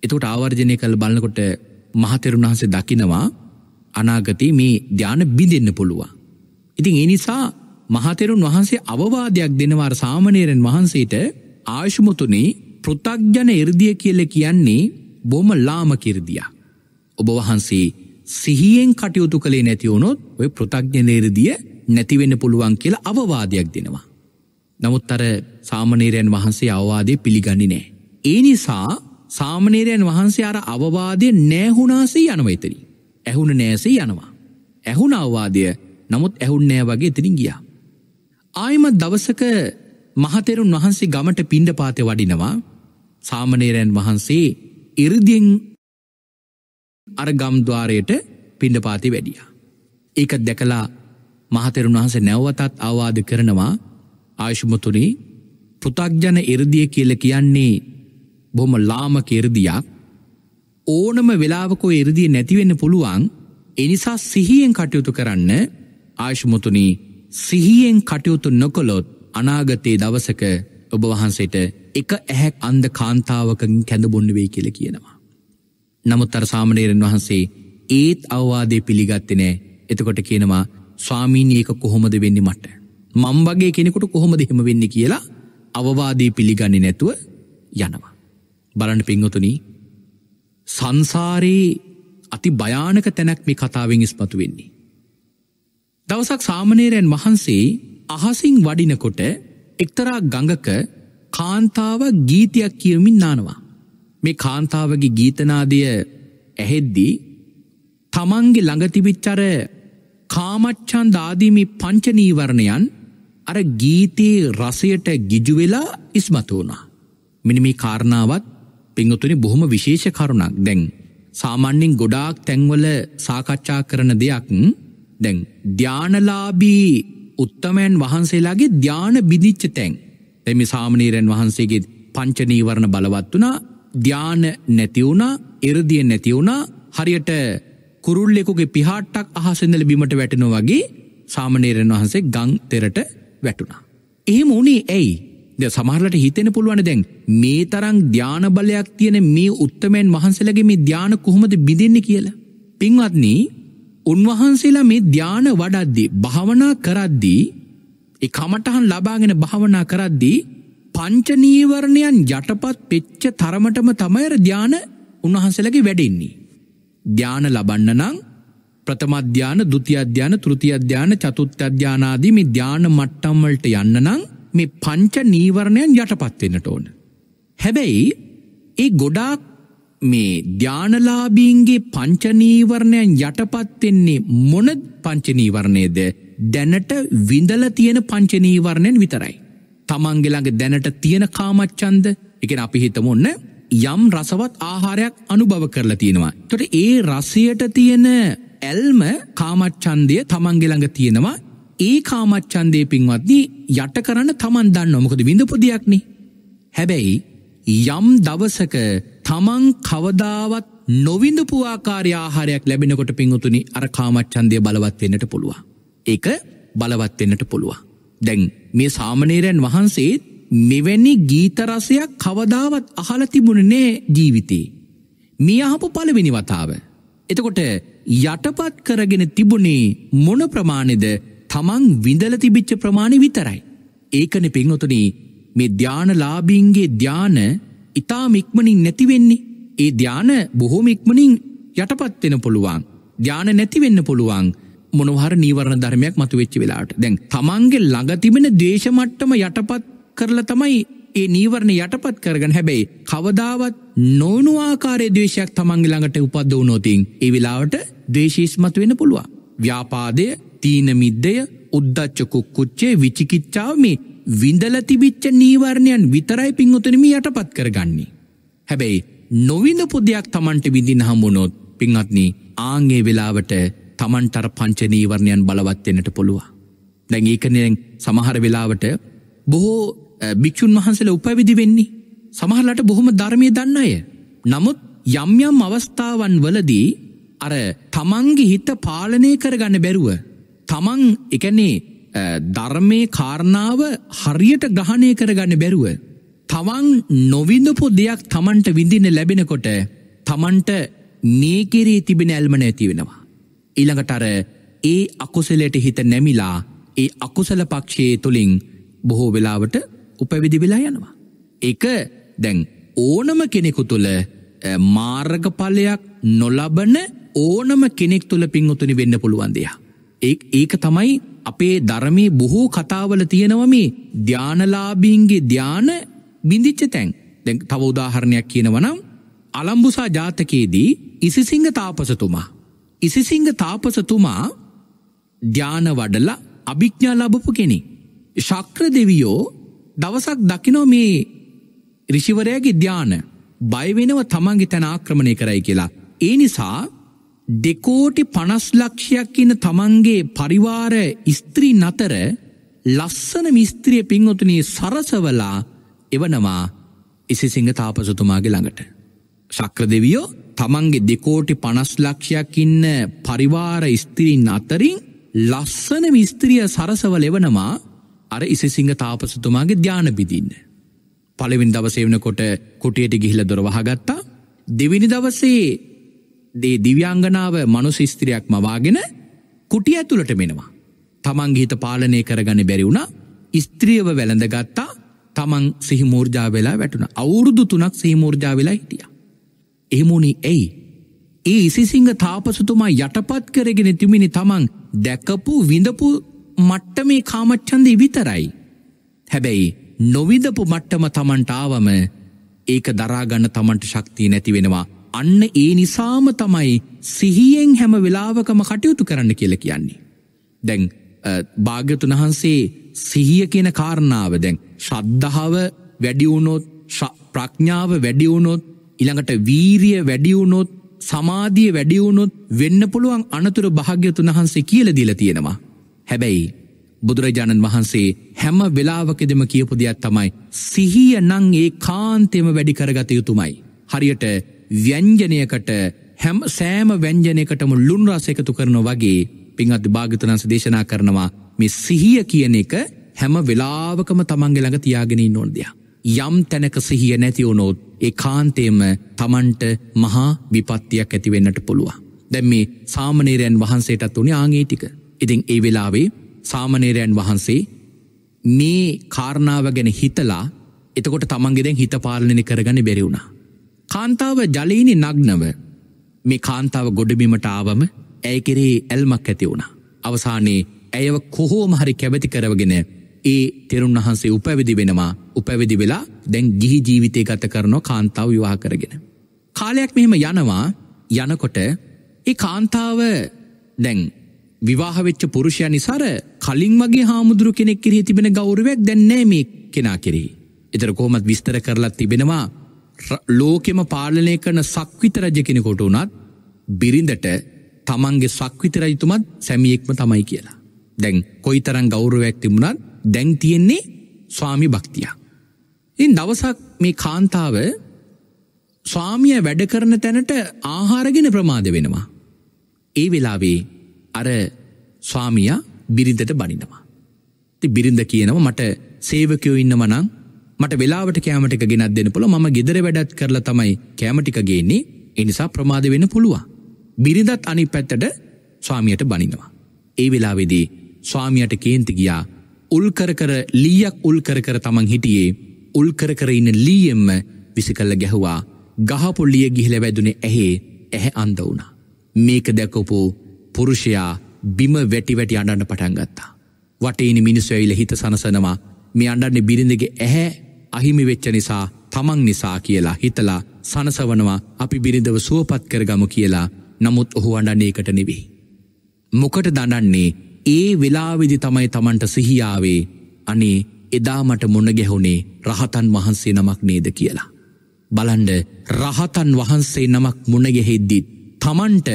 Speaker 1: එතකොට ආවර්ජනය කළ බලනකොට මහතෙරුන් වහන්සේ දකිනවා අනාගතේ මේ ධ්‍යාන බිඳෙන්න පුළුවන්. ඉතින් ඒ නිසා මහතෙරුන් වහන්සේ අවවාදයක් දෙනවා සාමණේරයන් වහන්සේට ආයුෂ්මතුනි පෘථග්ජන 이르දිය කියලා කියන්නේ බොම ලාමක 이르දියා. ඔබ වහන්සේ සිහියෙන් කටයුතු කළේ නැති වුණොත් ඔය පෘථග්ජන 이르දිය නැති වෙන්න පුළුවන් කියලා අවවාදයක් දෙනවා. නමුත් අර සාමනේරයන් වහන්සේ අවවාදය පිළිගනි නෑ. ඒ නිසා සාමනේරයන් වහන්සේ අර අවවාදය නෑහුනාසේ යනවයිතරී. ඇහුණ නෑසේ යනවා. ඇහුණ අවවාදය නමුත් ඇහුන් නෑ වගේ එතිරින් ගියා. ආයමත් දවසක මහතෙරුන් වහන්සේ ගමට පිණ්ඩ පාතය වඩිනවා සාමනේරයන් වහන්සේ ඉරිදිෙන් අර ගම්දවාරයට පිණ්ඩපාති වැඩියා. ඒක දැකලා මහතෙරුන් වහන්සේ නැවතත් අවවාද කරනවා ආයශුමතුනී පෘතක්ජන එරදිය කියල කියන්නේ බොහොම ලාමක එරදියක් ඕනම වෙලාවකෝ එරදිය නැතිවෙන්න පුළුවන් එනිසා සිහියෙන් කටයුතු කරන්න ආශුමතුනී සිහියෙන් කටයුතු නොකොළොත් අනාගතයේ දවසක ඔබ වහන්සේට එක ඇහැක් අන්ද කාන්තාවකින් කැඳබොන්ඩුවේ කියල කියනවා. නමුත් අර සාමනේරන් වහන්සේ ඒත් අවවාදය පිළිගත්තනෑ එතකොට කියනවා ස්වාමීනයක කොහොමද වෙන්න මට. මම් වගේ කෙනෙකුට කොහොමද එහෙම වෙන්න කියලා අවවාදී පිළිගන්නේ නැතුව යනවා. බලන්න පින්වතුනි සංසාරයේ අති භයානක තැනක් මේ කතාවෙන් ඉස්පතු වෙන්නේ. දවසක් සාමනේරයන් වහන්සේ අහසින් වඩිනකොට එක්තරා ගඟක කාන්තාව ගීතයක් කියමින් නානවා. මේ කාන්තාවගේ ගීතනාදය ඇහෙද්දී තමන්ගේ ළඟතිබිච්චර කාමච්චන් දාදීමි පංචනීවරණයන් අර ගීතයේ රසයට ගිජුවෙලා ඉස්මතු වුණා. මෙනි මේ කාරණාවත් පිංහතුනි බොහොම විශේෂ කරුණක් දැන්. සාමාන්‍යෙන් ගොඩාක් තැන්වල සාකච්ඡා කරන දෙයක් දැන් ධ්‍යානලාබී උත්තමයන් වහන්සේලාගේ ධ්‍යාන බිදිච්ච තැන්. තැමි සාමනීරයන් වහන්සේගේ පංචනීවරණ බලවත් වනා ධ්‍යාන නැතිවුණා එරදිය නැතිවුණා හරියට කුරුල්ලෙකුගේ පිහාට්ටක් අහසඳල බිමට වැටෙන වගේ සාමනේරයන් වහන්සේ ගං තෙරට වැටුණා. එහෙම උනේ ඇයි ද සමහරලට හිතෙන පුළුවන දැන් මේ තරං ධ්‍යානබලයක් තියෙන මේ උත්තමයන් වහන්සලගේ මේ ධ්‍යාන කොහොමද බිඳෙන්න කියලා. පින්වත්නී උන්වහන්සේලා මේ ධ්‍යාන වඩද්දී භාවනා කරද්දී ඒ කමටහන් ලබාගෙන භාවනා කරද්දී පංචනීවරණයන් යටපත් පෙච්ච තරමටම තමයි ධ්‍යාන උන්වහන්සේලගේ වැඩෙන්නේ. ධ්‍යාන ලබන්න නම් ප්‍රථම ධ්‍යාන ෘතිය ධ්‍යාන තෘතිය ධ්‍යාන චතුත්ථ ධ්‍යානාදී මේ ධ්‍යාන මට්ටම් වලට යන්න නම් මේ පංච නීවරණයන් යටපත් වෙන්නට ඕන. හැබැයි ඒ ගොඩාක් මේ ධ්‍යානලාභීන්ගේ පංචනීවරණයන් යටපත්වෙන්නේ මොන පංචනීවරණයද දැනට විඳල තියෙන පංචනීවරණයෙන් විතරයි. තමන්ගෙළඟ දැනට තියෙන කාමච්චන්ද එකෙන අපි හිතමොන්න යම් රසවත් ආහාරයක් අනුභව කරලා තියෙනවා. තොට ඒ රසයට තියෙන ඇල්ම කාමච්චන්දය තමන්ගෙළඟ තියෙනවා ඒ කාමච්චන්දය පින්වත්දී යට කරන්න තමන් දන්න මොකද විඳපුදයක්නේ. හැබැයි යම් දවසක තමන් කවදාවත් නොවිඳපුආකාරයාහාරයක් ලැබෙනකොට පින්වතුනි අර කාමච්චන්දය බලවත්වෙන්නට පුළුවන්. එක බලවත්වෙන්නට පුළුවන්. දැන් මේ සාමනේරයන් වහන්සේත් මෙවැනි ගීතරසයක් කවදාවත් අහල තිබුණනේ ජීවිතේ. මේ අහපු පළවෙනි වතාව. එතකොට යටපත් කරගෙන තිබුණේ මොන ප්‍රමාණෙද තමන් විඳල තිබිච්ච ප්‍රමාණය විතරයි. ඒකන පෙන්වතුනි මේ ධ්‍යානලාබීන්ගේ ධ්‍යාන ඉතා මික්මනින් නැතිවෙන්නේ. ඒ ධ්‍යාන බොහෝම ඉක්මනින් යටපත්වෙන පුළුවන්. ධ්‍යාන නැතිවෙන්න පුළුවන් මොනහර නීවරණ ධර්මයක් මතු වෙච්චි වෙලාට දැන් තමන්ගේ ළඟතිබෙන දේශමට්ටම යටපත් කරලා තමයි ඒ නීවරණ යටපත් කරගන්න හැබැයි කවදාවත් නොනුවාකාරය දේශයක් තමන්ගේ ළඟට උපද්ද වනෝතින් ඒ වෙලාවට දේශීස්මත් වෙන පුළුවන්. ව්‍යාපාදය තීනමිද්දය උද්දච්චකුක්කුච්චේ විචිකිච්චාව මේ විඳල තිබිච්ච නීවරණයන් විතරයි පින්වතුනම යටපත් කරගන්නේ. හැබැයි නොවිඳපු දෙයක් තමන්ට විඳින් හමුණොත් පින්වත්නි ආංගේ වෙලාවට තමන්ටර පංච නීවරණයන් බලවත් වෙන්නට පුළුවන්. දැන් ඒකනෙන් සමහර වෙලාවට බොහෝ භික්‍ෂූන් වහන්සල උපැවිදි වෙන්නේ. සමහරලට බොහොම ධර්මය දන්න අය. නමුත් යම්යම් අවස්ථාවන් වලදී අර තමන්ගේ හිත පාලනය කරගන්න බැරුව. තමන් එකනේ ධර්මය කාරණාව හරියට ග්‍රහණය කරගන්න බැරුව. තවන් නොවිඳපු දෙයක් තමන්ට විඳින්න ලැබෙනකොට තමන්ට නේකෙරේ තිබෙන ඇල්මන ඇති වෙනවා. ඉළඟට අර ඒ අකුසලට හිත නැමිලා ඒ අකුසල පක්ෂයේ තුළින් බොහෝ වෙලාවට උපැවිදි වෙලා යනවා. එක දැන් ඕනම කෙනෙකු තුළ මාර්ගඵලයක් නොලබන ඕනම කෙනෙක් තුළ පින්වතුනි වෙන්න පුළුවන් දෙයක්. ඒ ඒක තමයි අපේ ධර්මයේ බොහෝ කතාවල තියෙනවා මේ ධානලාභීන්ගේ ධාන බිඳිච්ච තැන්. දැන් තව උදාහරණයක් කියනවා නම් අලම්බුසා ජාතකයේදී ඉසිසිංහ තාපසතුමා ඉසිසිංහ තාපසතුමා ධ්‍යාන වඩලා අභිඥා ලබපු කෙනෙක්. ශක්‍ර දෙවියෝ දවසක් දකිනෝ මේ රිෂිවරයාගේ ධ්‍යාන බයවෙනව තමන්ගේ තැන ආක්‍රමණය කරයි කියලා. ඒ නිසා දෙකෝටි පනස් ලක්ෂයක් ඉන්න තමන්ගේ පරිවාර ස්ත්‍රී නතර ලස්සන මිස්ත්‍රිය පින්වතුනී සරසවලා එවනවා ඉසිසිංහ තාපසතුමාගේ ළඟට. ශක්‍ර දෙවියෝ තමන්ගේ දෙකෝටි පනස් ලක්ෂයක් ඉන්න පරිවාර ස්ත්‍රීන් අතරින් ලස්සන විස්ත්‍රිය සරසවල එවනවා අර ඉසසිංහ තාපසතුමාගේ ධ්‍යාන බිදින්න. පළවින් දවසේවනකොට කුටියට ගිහිල දොරවහගත්තා දෙවිනි දවසේ දේ දිව්‍යංගනාව මනුස ස්ත්‍රයක් මවාගෙන කුටිය ඇතුළට මෙෙනවා. තමන් ගීත පාලනය කරගන බැරිවුණ ස්ත්‍රියව වැළඳගත්තා තමන් සිහිමෝර්ජා වෙලා වැටුන අවුරුදු තුනක් සහිමෝර්ජා වෙලා හිටිය. එහමුණි ඇයි. ඒ ඉසිසිංහ තාපසතුමා යටපත් කරගෙන තිමිනි තමන් දැකපු විඳපු මට්ට මේ කාමච්චන්ද විතරයි. හැබැයි නොවිදපු මට්ටම තමන්ටාවම ඒක දරාගන්න තමන්ට ශක්තිය නැති වෙනවා අන්න ඒ නිසාම තමයි සිහියෙන් හැම වෙලාවකම කටයුතු කරන්න කියල කියන්නේ. දැන් භාග්‍යතුන් වහන්සේ සිහිය කියන කාරණාව දැන් ශ්‍රද්ධාව වැඩියුණොත් ප්‍රඥාව වැඩියුණොත් ඉළඟට වීරිය වැඩියුණොත් සමාධිය වැඩියුණොත් වෙන්න පුළුවන් අනතුර භාග්‍යතුන් වහන්සේ කියල දිල තියෙනවා. හැබැයි බුදුරජාණන් වහන්සේ හැම වෙලාවකෙදම කියපු දෙයක් තමයි සිහිය නං ඒ කාන්තෙම වැඩි කරගත යුතුමයි. හරියට ව්‍යංජනයකට හැම සෑම ව්‍යංජනයකටම ලුන් රස එකතු කරන වගේ පින්වත් භාගතුන්ස දේශනා කරනවා මේ සිහිය කියන එක හැම වෙලාවකම තමන්ගේ ළඟ තියාගෙන ඉන්න ඕන දෙයක්. යම් තැනක සිහිය නැති වුණොත් ඒ කාන්තේම තමන්ට මහා විපත්තියක් ඇතිවෙන්නට පුළුවන්. දැන් මේ සාමනීරයන් වහන්සේටත් උනේ ආගේ ටික. ඉතිං ඒ වෙලාවේ සාමනේරයන් වහන්සේ මේ කාරණාව ගැන හිතලා එතකොට තමන්ගෙදැන් හිත පාලනය කරගන බැරිවුණා. කාන්තාව ජලීනි නග්නව මේ කාන්තාව ගොඩබිමට ආවම ඇය කෙරේ ඇල්මක් ඇති වුණා. අවසානයේ ඇයව කොහෝම හරි කැවැති කරවගෙන ඒ තෙරුන් වහන්සේ උපැවිදි වෙනවා උපැවිදි වෙලා දැන් ගිහි ජීවිතය ගත කරනවා කාන්තාව විවාහ කරගෙන. කාලයක් මෙහෙම යනවා යනකොට ඒ කාන්තාව දැන් විවාහවෙච්ච පුරුෂය නිසාර කලින් වගේ හාමුදුරු කෙනෙක් කිරෙහි තිබෙන ගෞරවයක් දැන්නෑ මේ කෙනා කෙරෙහි. එතර කොහොමත් විස්තර කරලත් තිබෙනවා ලෝකෙම පාලනය කරන සක්විත රජ කෙනෙකොට වුනත් බිරිඳට තමන්ගේ සක්විත රජතුමත් සැමියෙක්ම තමයි කියලා. දැන් කොයි තරන් ගෞරවයක් තිබුණත් දැන් තියෙන්නේ ස්වාමි භක්තියා. ඉන් දවසක් මේ කාන්තාව ස්වාමිය වැඩ කරන තැනට ආහාරගෙන ප්‍රමාද වෙනවා. ඒ වෙලාවේ අර ස්වාමියා බිරිඳට බනිනවා. ති බිරිඳ කියනව මට සේවකයෝ ඉන්න මනං මට වෙලාවට කෑමටික ගෙනත් දෙන්න පුළ ම ගෙදර වැඩත් කරලා තමයි කෑමටික ගේන්නේ එනිසා ප්‍රමාද වෙන පුළුවන්. බිරිඳත් අනි පැත්තට ස්වාමියට බනිනවා. ඒ වෙලාවෙදී ස්වාමියට කේන්ති ගියා උල්කර කර ලීයක් උල්කර කර තමන් හිටියේ උල්කර කර ඉන්න ලීයෙම්ම විසි කල්ල ගැහවා ගහපොල්ලිය ගිහිල වැදුනේ ඇහේ ඇහැ අන්ද වුණා. මේක දැකපු පුරුෂයා බිම වැටි වැටි අඩන්න පටන්ගත්තා. වටේනි මිනිස්වැයිල හිත සනසනවා මේ අඩන්නේ බිරිඳගේ ඇහැ අහිමි වෙච්ච නිසා තමන් නිසා කියලා හිතලා සනසවනවා අපි බිරිඳව සුවපත් කරගමු කියලා නමුත් ඔහු අඩන්නේකට නෙවෙයි. මොකට දනන්නේ ඒ වෙලාවිදි තමයි තමන්ට සිහියාවේ අනේ එදාමට මොන ගැහුණේ රහතන් වහන්සේ නමක් නේද කියලා. බලන්ඩ රහතන් වහන්සේ නමක් මුණගෙහෙද්දිත් තමන්ට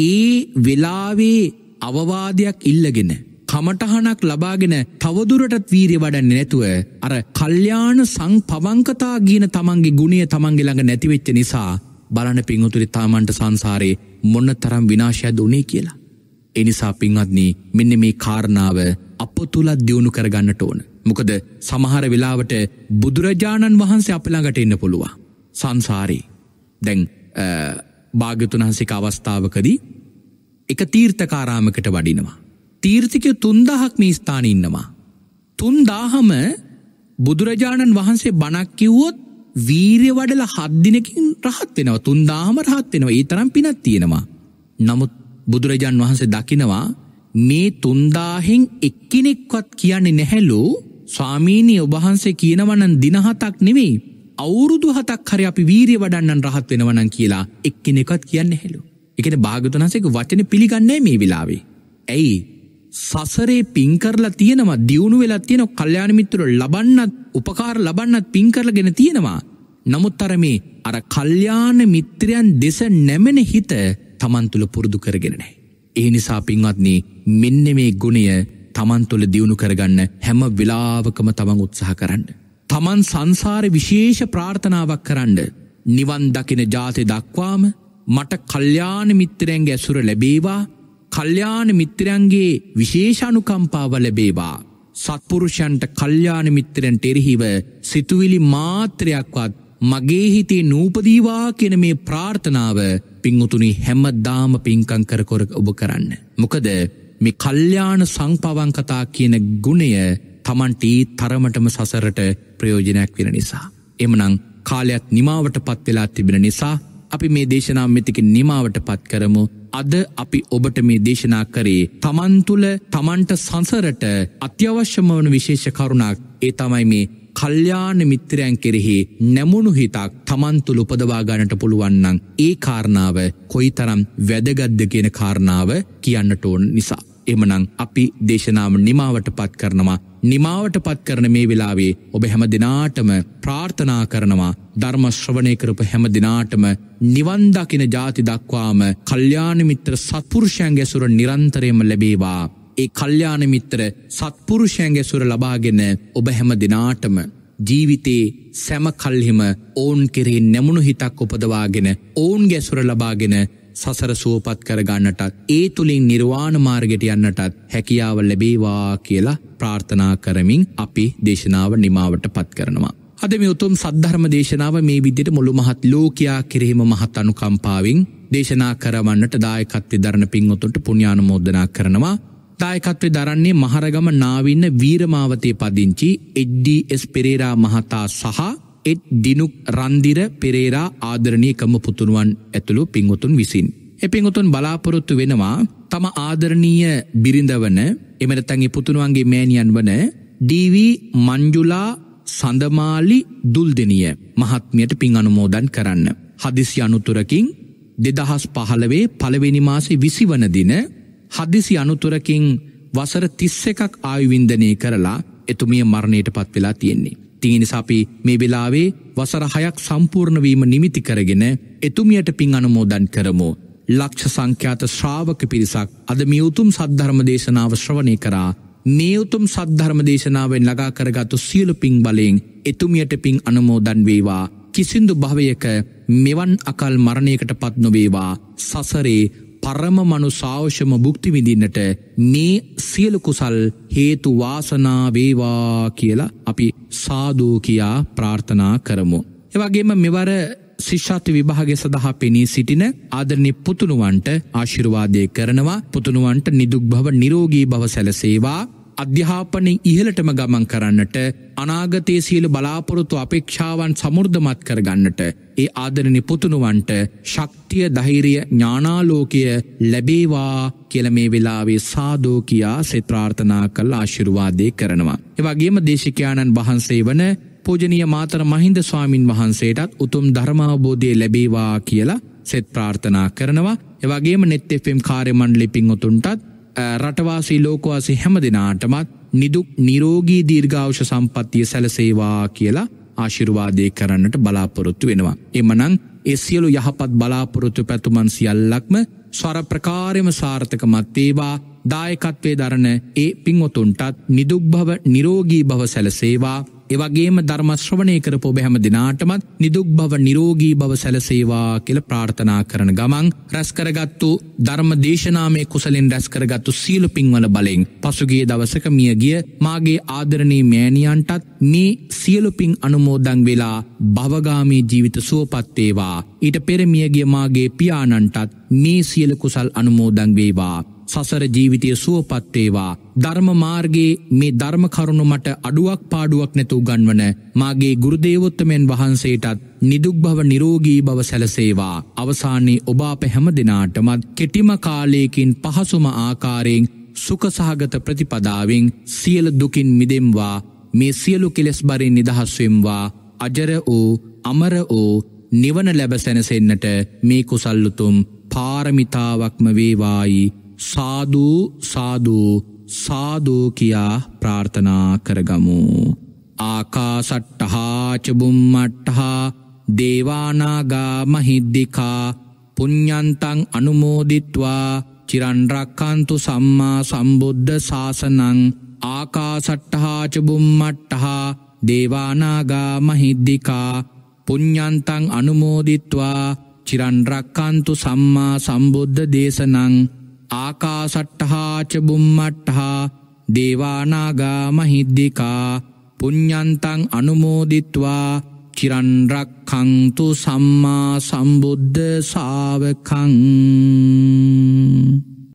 Speaker 1: ඒ වෙලාවේ අවවාදයක් ඉල්ලගෙන කමටහනක් ලබාගෙන තවදුරටත් වීරය වඩන්නේ නැතුව අර කල්යාණ සංපවංකතා කියන තමන්ගේ ගුණය තමන්ගේ ළඟ නැතිවෙච්ච නිසා බලන පිංහතුරි තාමන්ට සංසාරේ මොන්න තරම් විනාශයද උනේ කියලා. එනිසා පින්වත්න්නේ මෙන්න මේ කාරණාව අප තුළත් දියුණු කරගන්නට ඕන. මොකද සමහර වෙලාවට බුදුරජාණන් වහන්සේ අප ළඟට එන්න පුළුවන්. සංසාරී. දැන් භාග්‍යතුන් වහන්සේක අවස්ථාවකදී එක තීර්ථකාරාමකට වඩිනවා. තීර්ථිකය තුන්දහක් මේ ස්ථාන ඉන්නවා. තුන්දාහම බුදුරජාණන් වහන්සේ බණක් කිව්වොත් වීරය වඩල හද්දිනකින් රහත් වෙනවා තුන්දාහම රහත් වෙනවා ඒ තරම් පිනත් තියෙනවා. නමුත් බුදුරජාන් වහන්සේ දකිනවා මේ තුන්දාහෙන් එක්කෙනෙක්වත් කියන්නේ නැහැලු ස්වාමීණී ඔබහන්සේ කියනවනන් දිනහතක් නෙවෙයි අවුරුදු හතක් හරි අපි වීරිය වඩන්නන් රහත් වෙනවනන් කියලා එක්කෙනෙකත් කියන්න හෙලු. එකෙන භාගතුනසෙක වචන පිළිගන්නේ මේ වෙලාවේ. ඇයි සසරේ පින්කරලා තියෙනවා දියුණු වෙලා තියෙන කල්්‍යයානමිත්තුර ලබන්නත් උපකාර ලබන්නත් පින්කරලගෙන තියෙනවා. නමුත් අර මේ අර කල්්‍යාන මිත්‍රයන් දෙස නැමෙන හිත තමන්තුළ පුරුදු කරගෙනනෑ. ඒ නිසා පින්වත්න්නේ මෙන්න මේ ගුණය තමන්තුළ දියුණු කරගන්න හැම වෙලාවකම තමන් උත්සාහ කරන්න. තමන් සංසාර විශේෂ ප්‍රාර්ථනාවක් කරන්න නිවන් දකින ජාති දක්වාම මට කල්්‍යාන මිත්‍රයන්ගේ ඇසුර ලැබේවා කල්්‍යාන මිත්‍රයන්ගේ විශේෂානුකම්පාව ලැබේවා සත්පුරුෂන්ට කල්්‍යාන මිත්‍රයන් ටෙරහිව සිතුවිලි මාත්‍රයක්වත් මගේ හිතේ නූපදීවා කෙන මේ ප්‍රාර්ථනාව පිංගුතුනි හැම දාම පින්කං කරකොරක ඔබ කරන්න. මොකද මේ කල්්‍යාන සංපවංකතා කියන ගුණය තමන්ටී තරමටම සසරට ප්‍රයෝජනයක් වෙන නිසා. එමනං කාලයක් නිමාවට පත්වෙලා තිබෙන නිසා අපි මේ දේශනා මෙතික නිමාවට පත් කරමු අද අපි ඔබට මේ දේශනා කරේ තමන්තුළ තමන්ට සංසරට අත්‍යවශ්‍යම වන විශේෂ කරුණක් ඒ තමයි මේ කල්්‍යාන මිත්‍රයන් කෙරෙහි නැමුණු හිතක් තමන්තුළ උපදවාගානට පුළුවන්නන් ඒ කාරණාව කොයි තරම් වැදගද්ද කියෙන කාරණාව කියන්නට ඕන් නිසා. එමනං අපි දේශනාව නිමාවට පත් කරනවා නිමාවට පත් කරන මේ වෙලාවේ ඔබ හැම දෙනාටම ප්‍රාර්ථනා කරනවා ධර්මශ්‍රවණය කරපු හැම දෙනාටම නිවන්දකින ජාති දක්වාම කල්්‍යානමිත්‍ර සත්පුරුෂයන්ගේ සුර නිරන්තරයම ලැබේවා. ඒ කල්්‍යානමිත්‍ර සත්පුරුෂයන්ගේ සුර ලබාගෙන ඔබ හැම දෙනාටම ජීවිතේ සැම කල්හිම ඕන් කෙරේ නැමුණු හිතක් උපදවාගෙන ඕන් ගැසුර ලබාගෙන සසර සුවපත් කරගන්නටත් ඒ තුළින් නිර්වාණ මාර්ගයට යන්නටත් හැකියාව ලැබේවා කියලා ප්‍රාර්ථනා කරමින් අපි දේශනාව නිමාවට පත් කරනවා. අද මේ උතුම් සද්ධර්ම දේශනාව මේ විදිට මුළු මහත් ලෝකයා කිරෙහිම මහත් අනුකම්පාවෙන් දේශනා කරවන්නට දායකත්වය දරණ පින්වතුන්ට පුුණ්‍යානුමෝදනා කරනවා දායකත්වය දරන්නේ මහරගම නාවින්න වීරමාවතය පදිංචි එඩ්ඩස් පෙරේරා මහතා සහ එත් දිනුක් රන්දිර පෙරේරා ආදරණය කම පුතුනුවන් ඇතුළු පිංවතුන් විසින්. එ පිංවතුන් බලාපොරොත්තු වෙනවා තම ආදරණීය බිරිඳවන එමනතගේ පුතුනුවන්ගේ මෑණියන් වන DV මංජුලා සඳමාලි දුල්දනිය මහත්මියට පින් අනුමෝදන් කරන්න. හදිසි අනුතුරකින් දෙදහස් පහළවේ පළවෙනි මාසේ විසිවන දින හදිසි අනුතුරකින් වසර තිස්ස එකක් ආයුවින්දනය කරලා එතුමිය මරණයට පත් වෙලා තියෙන්නේ. තියනිසා අපි මේ වෙලාවේ වසර හයක් සම්පූර්ණවීම නිමිති කරගෙන එතුමියට පින් අනුමෝදන් කරමු. ලක්ෂ සංඛ්‍යාත ශ්‍රාවක පිරිසක් අද මේ උතුම් සද්ධර්ම දේශනාව ශ්‍රවණය කරා මේ උතුම් සද්ධර්ම දේශනාවෙන් ලගා කරගත්තු සියලු පින් බලයෙන් එතුමියට පින් අනුමෝදන් වේවා. කිසිදු භවයක මෙවන් අකල් මරණයකට පත් නොවේවා සසරේ පරම මනුසාවශම බුක්තිවිඳින්නට මේ සියලු කුසල් හේතු වාසනා වේවා කියලා අපි සාදූ කියා ප්‍රාර්ථනා කරමු. එවගේම මෙවර ශිෂ්ෂාති විභාග සඳහා පෙනී සිටින ආදරණි පුතුණුවන්ට ආශිර්වාදය කරනවා පුතුණුවන්ට නිදුක් භව නිරෝගී භව සැලසේවා අධ්‍යාපනය ඉහළටම ගමන් කරන්නට අනාගතයේ සියලු බලාපොරොතු අපේක්ෂාවන් සමෘද්ධමත් කරගන්නට ඒ ආදරණ පුතුණුවන්ට ශක්තිය ධෛරිය ඥානාලෝකය ලැබේවා කියල මේ වෙලාවේ සාදෝ කියා සෙත්‍රාර්ථනා කළ ආශිරුවාදය කරනවා. එවගේම දේශිකයාණන් වහන්සේ වන පූජනීය මාතර මහින්ද ස්වාමින් වහන්සේටත් උතුම් ධර්මාබෝධය ලැබේවා කියලා සෙත් ප්‍රාර්ථනා කරනවා. එවගේම net fm කාර්යමණ්ඩලෙ පිං උතුන්ටත් රටවාසී ලෝකවාසි හැම දෙනාටමත් නිදුක් නිරෝගී දීර්ඝාවෂ සම්පත්තිය සැලසේවා කියලා ආශිර්වාදය කරන්නට බලාපොරොත්තු වෙනවා. එමනං එසියලු යහපත් බලාපොරොත්තු පැතුමන් සියල්ලක්ම ස්වර ප්‍රකාරම සාර්ථකමත්තේවා දායකත්වේ දරන ඒ පිංවතුන්ටත් නිදුක්භව නිරෝගී භව සැලසේවා එවගේම ධර්මශ්‍රවනය කරපු බැහැම දෙනාටමත් නිදුක් බව නිරෝගී බව සැලසේවා කියල ප්‍රාර්ථනා කරන ගමන් රැස්කරගත්තු ධර්ම දේශනාමය කුසලින් රැස්කරගත්තු සීලු පින්වල බලෙන් පසුගේ දවසක මිය ගිය මාගේ ආදරණී මෑණියන්ටත් මේ සියලුපින් අනුමෝදං වෙලා භවගාමී ජීවිත සුවපත්තේවා ඊට පෙරමියගිය මාගේ පියාණන්ටත් මේ සියලකුසල් අනුමෝදං වේවා සසර ජීවිතය සුවපත්වේවා ධර්මමාර්ගේ මේ ධර්මකරුණු මට අඩුවක් පාඩුවක් නැතු ගන්වන මාගේ ගුරුදේවොත්තමෙන් වහන්සේටත් නිදුක්භව නිරෝගී බව සැලසේවා අවසානයේ ඔබ අප හැම දෙනාටමත් කෙටිම කාලයකින් පහසුම ආකාරයෙන් සුකසහගත ප්‍රතිපදාවෙන් සියල දුකින් මිදෙම්වා මේ සියලු කෙලෙස් බරින් නිදහස්වෙම්වා අජර වූ අමර වූ නිවන ලැබ සැනසෙන්න්නට මේ කුසල්ලුතුම් පාරමිතාවක්ම වේවායි සාධූ සාධූ සාධූ කියා ප්‍රාර්ථනා කරගමු. ආකාසට්ටහා චබුම්මට්ටහා දේවානාගා මහිද්දිකා පුඤ්ඥන්තං අනුමෝදිත්වා චිරන්රක්කන්තු සම්මා සම්බුද්ධ සාසනං ආකාසට්ටහාචබුම්මට්ටහා දේවානාගා මහිද්දිකා පුඤ්ඥන්තං අනුමෝදිත්වා චිරන්රක්කන්තු සම්මා සම්බුද්ධ දේශනං ආකාසට්ටහාච බුම්මට්ටහා දේවානාගා මහිද්දිකා පුඤ්ඥන්තං අනුමෝදිත්වා චිරන්රක්කංතු සම්මා සම්බුද්ධ සාාවකං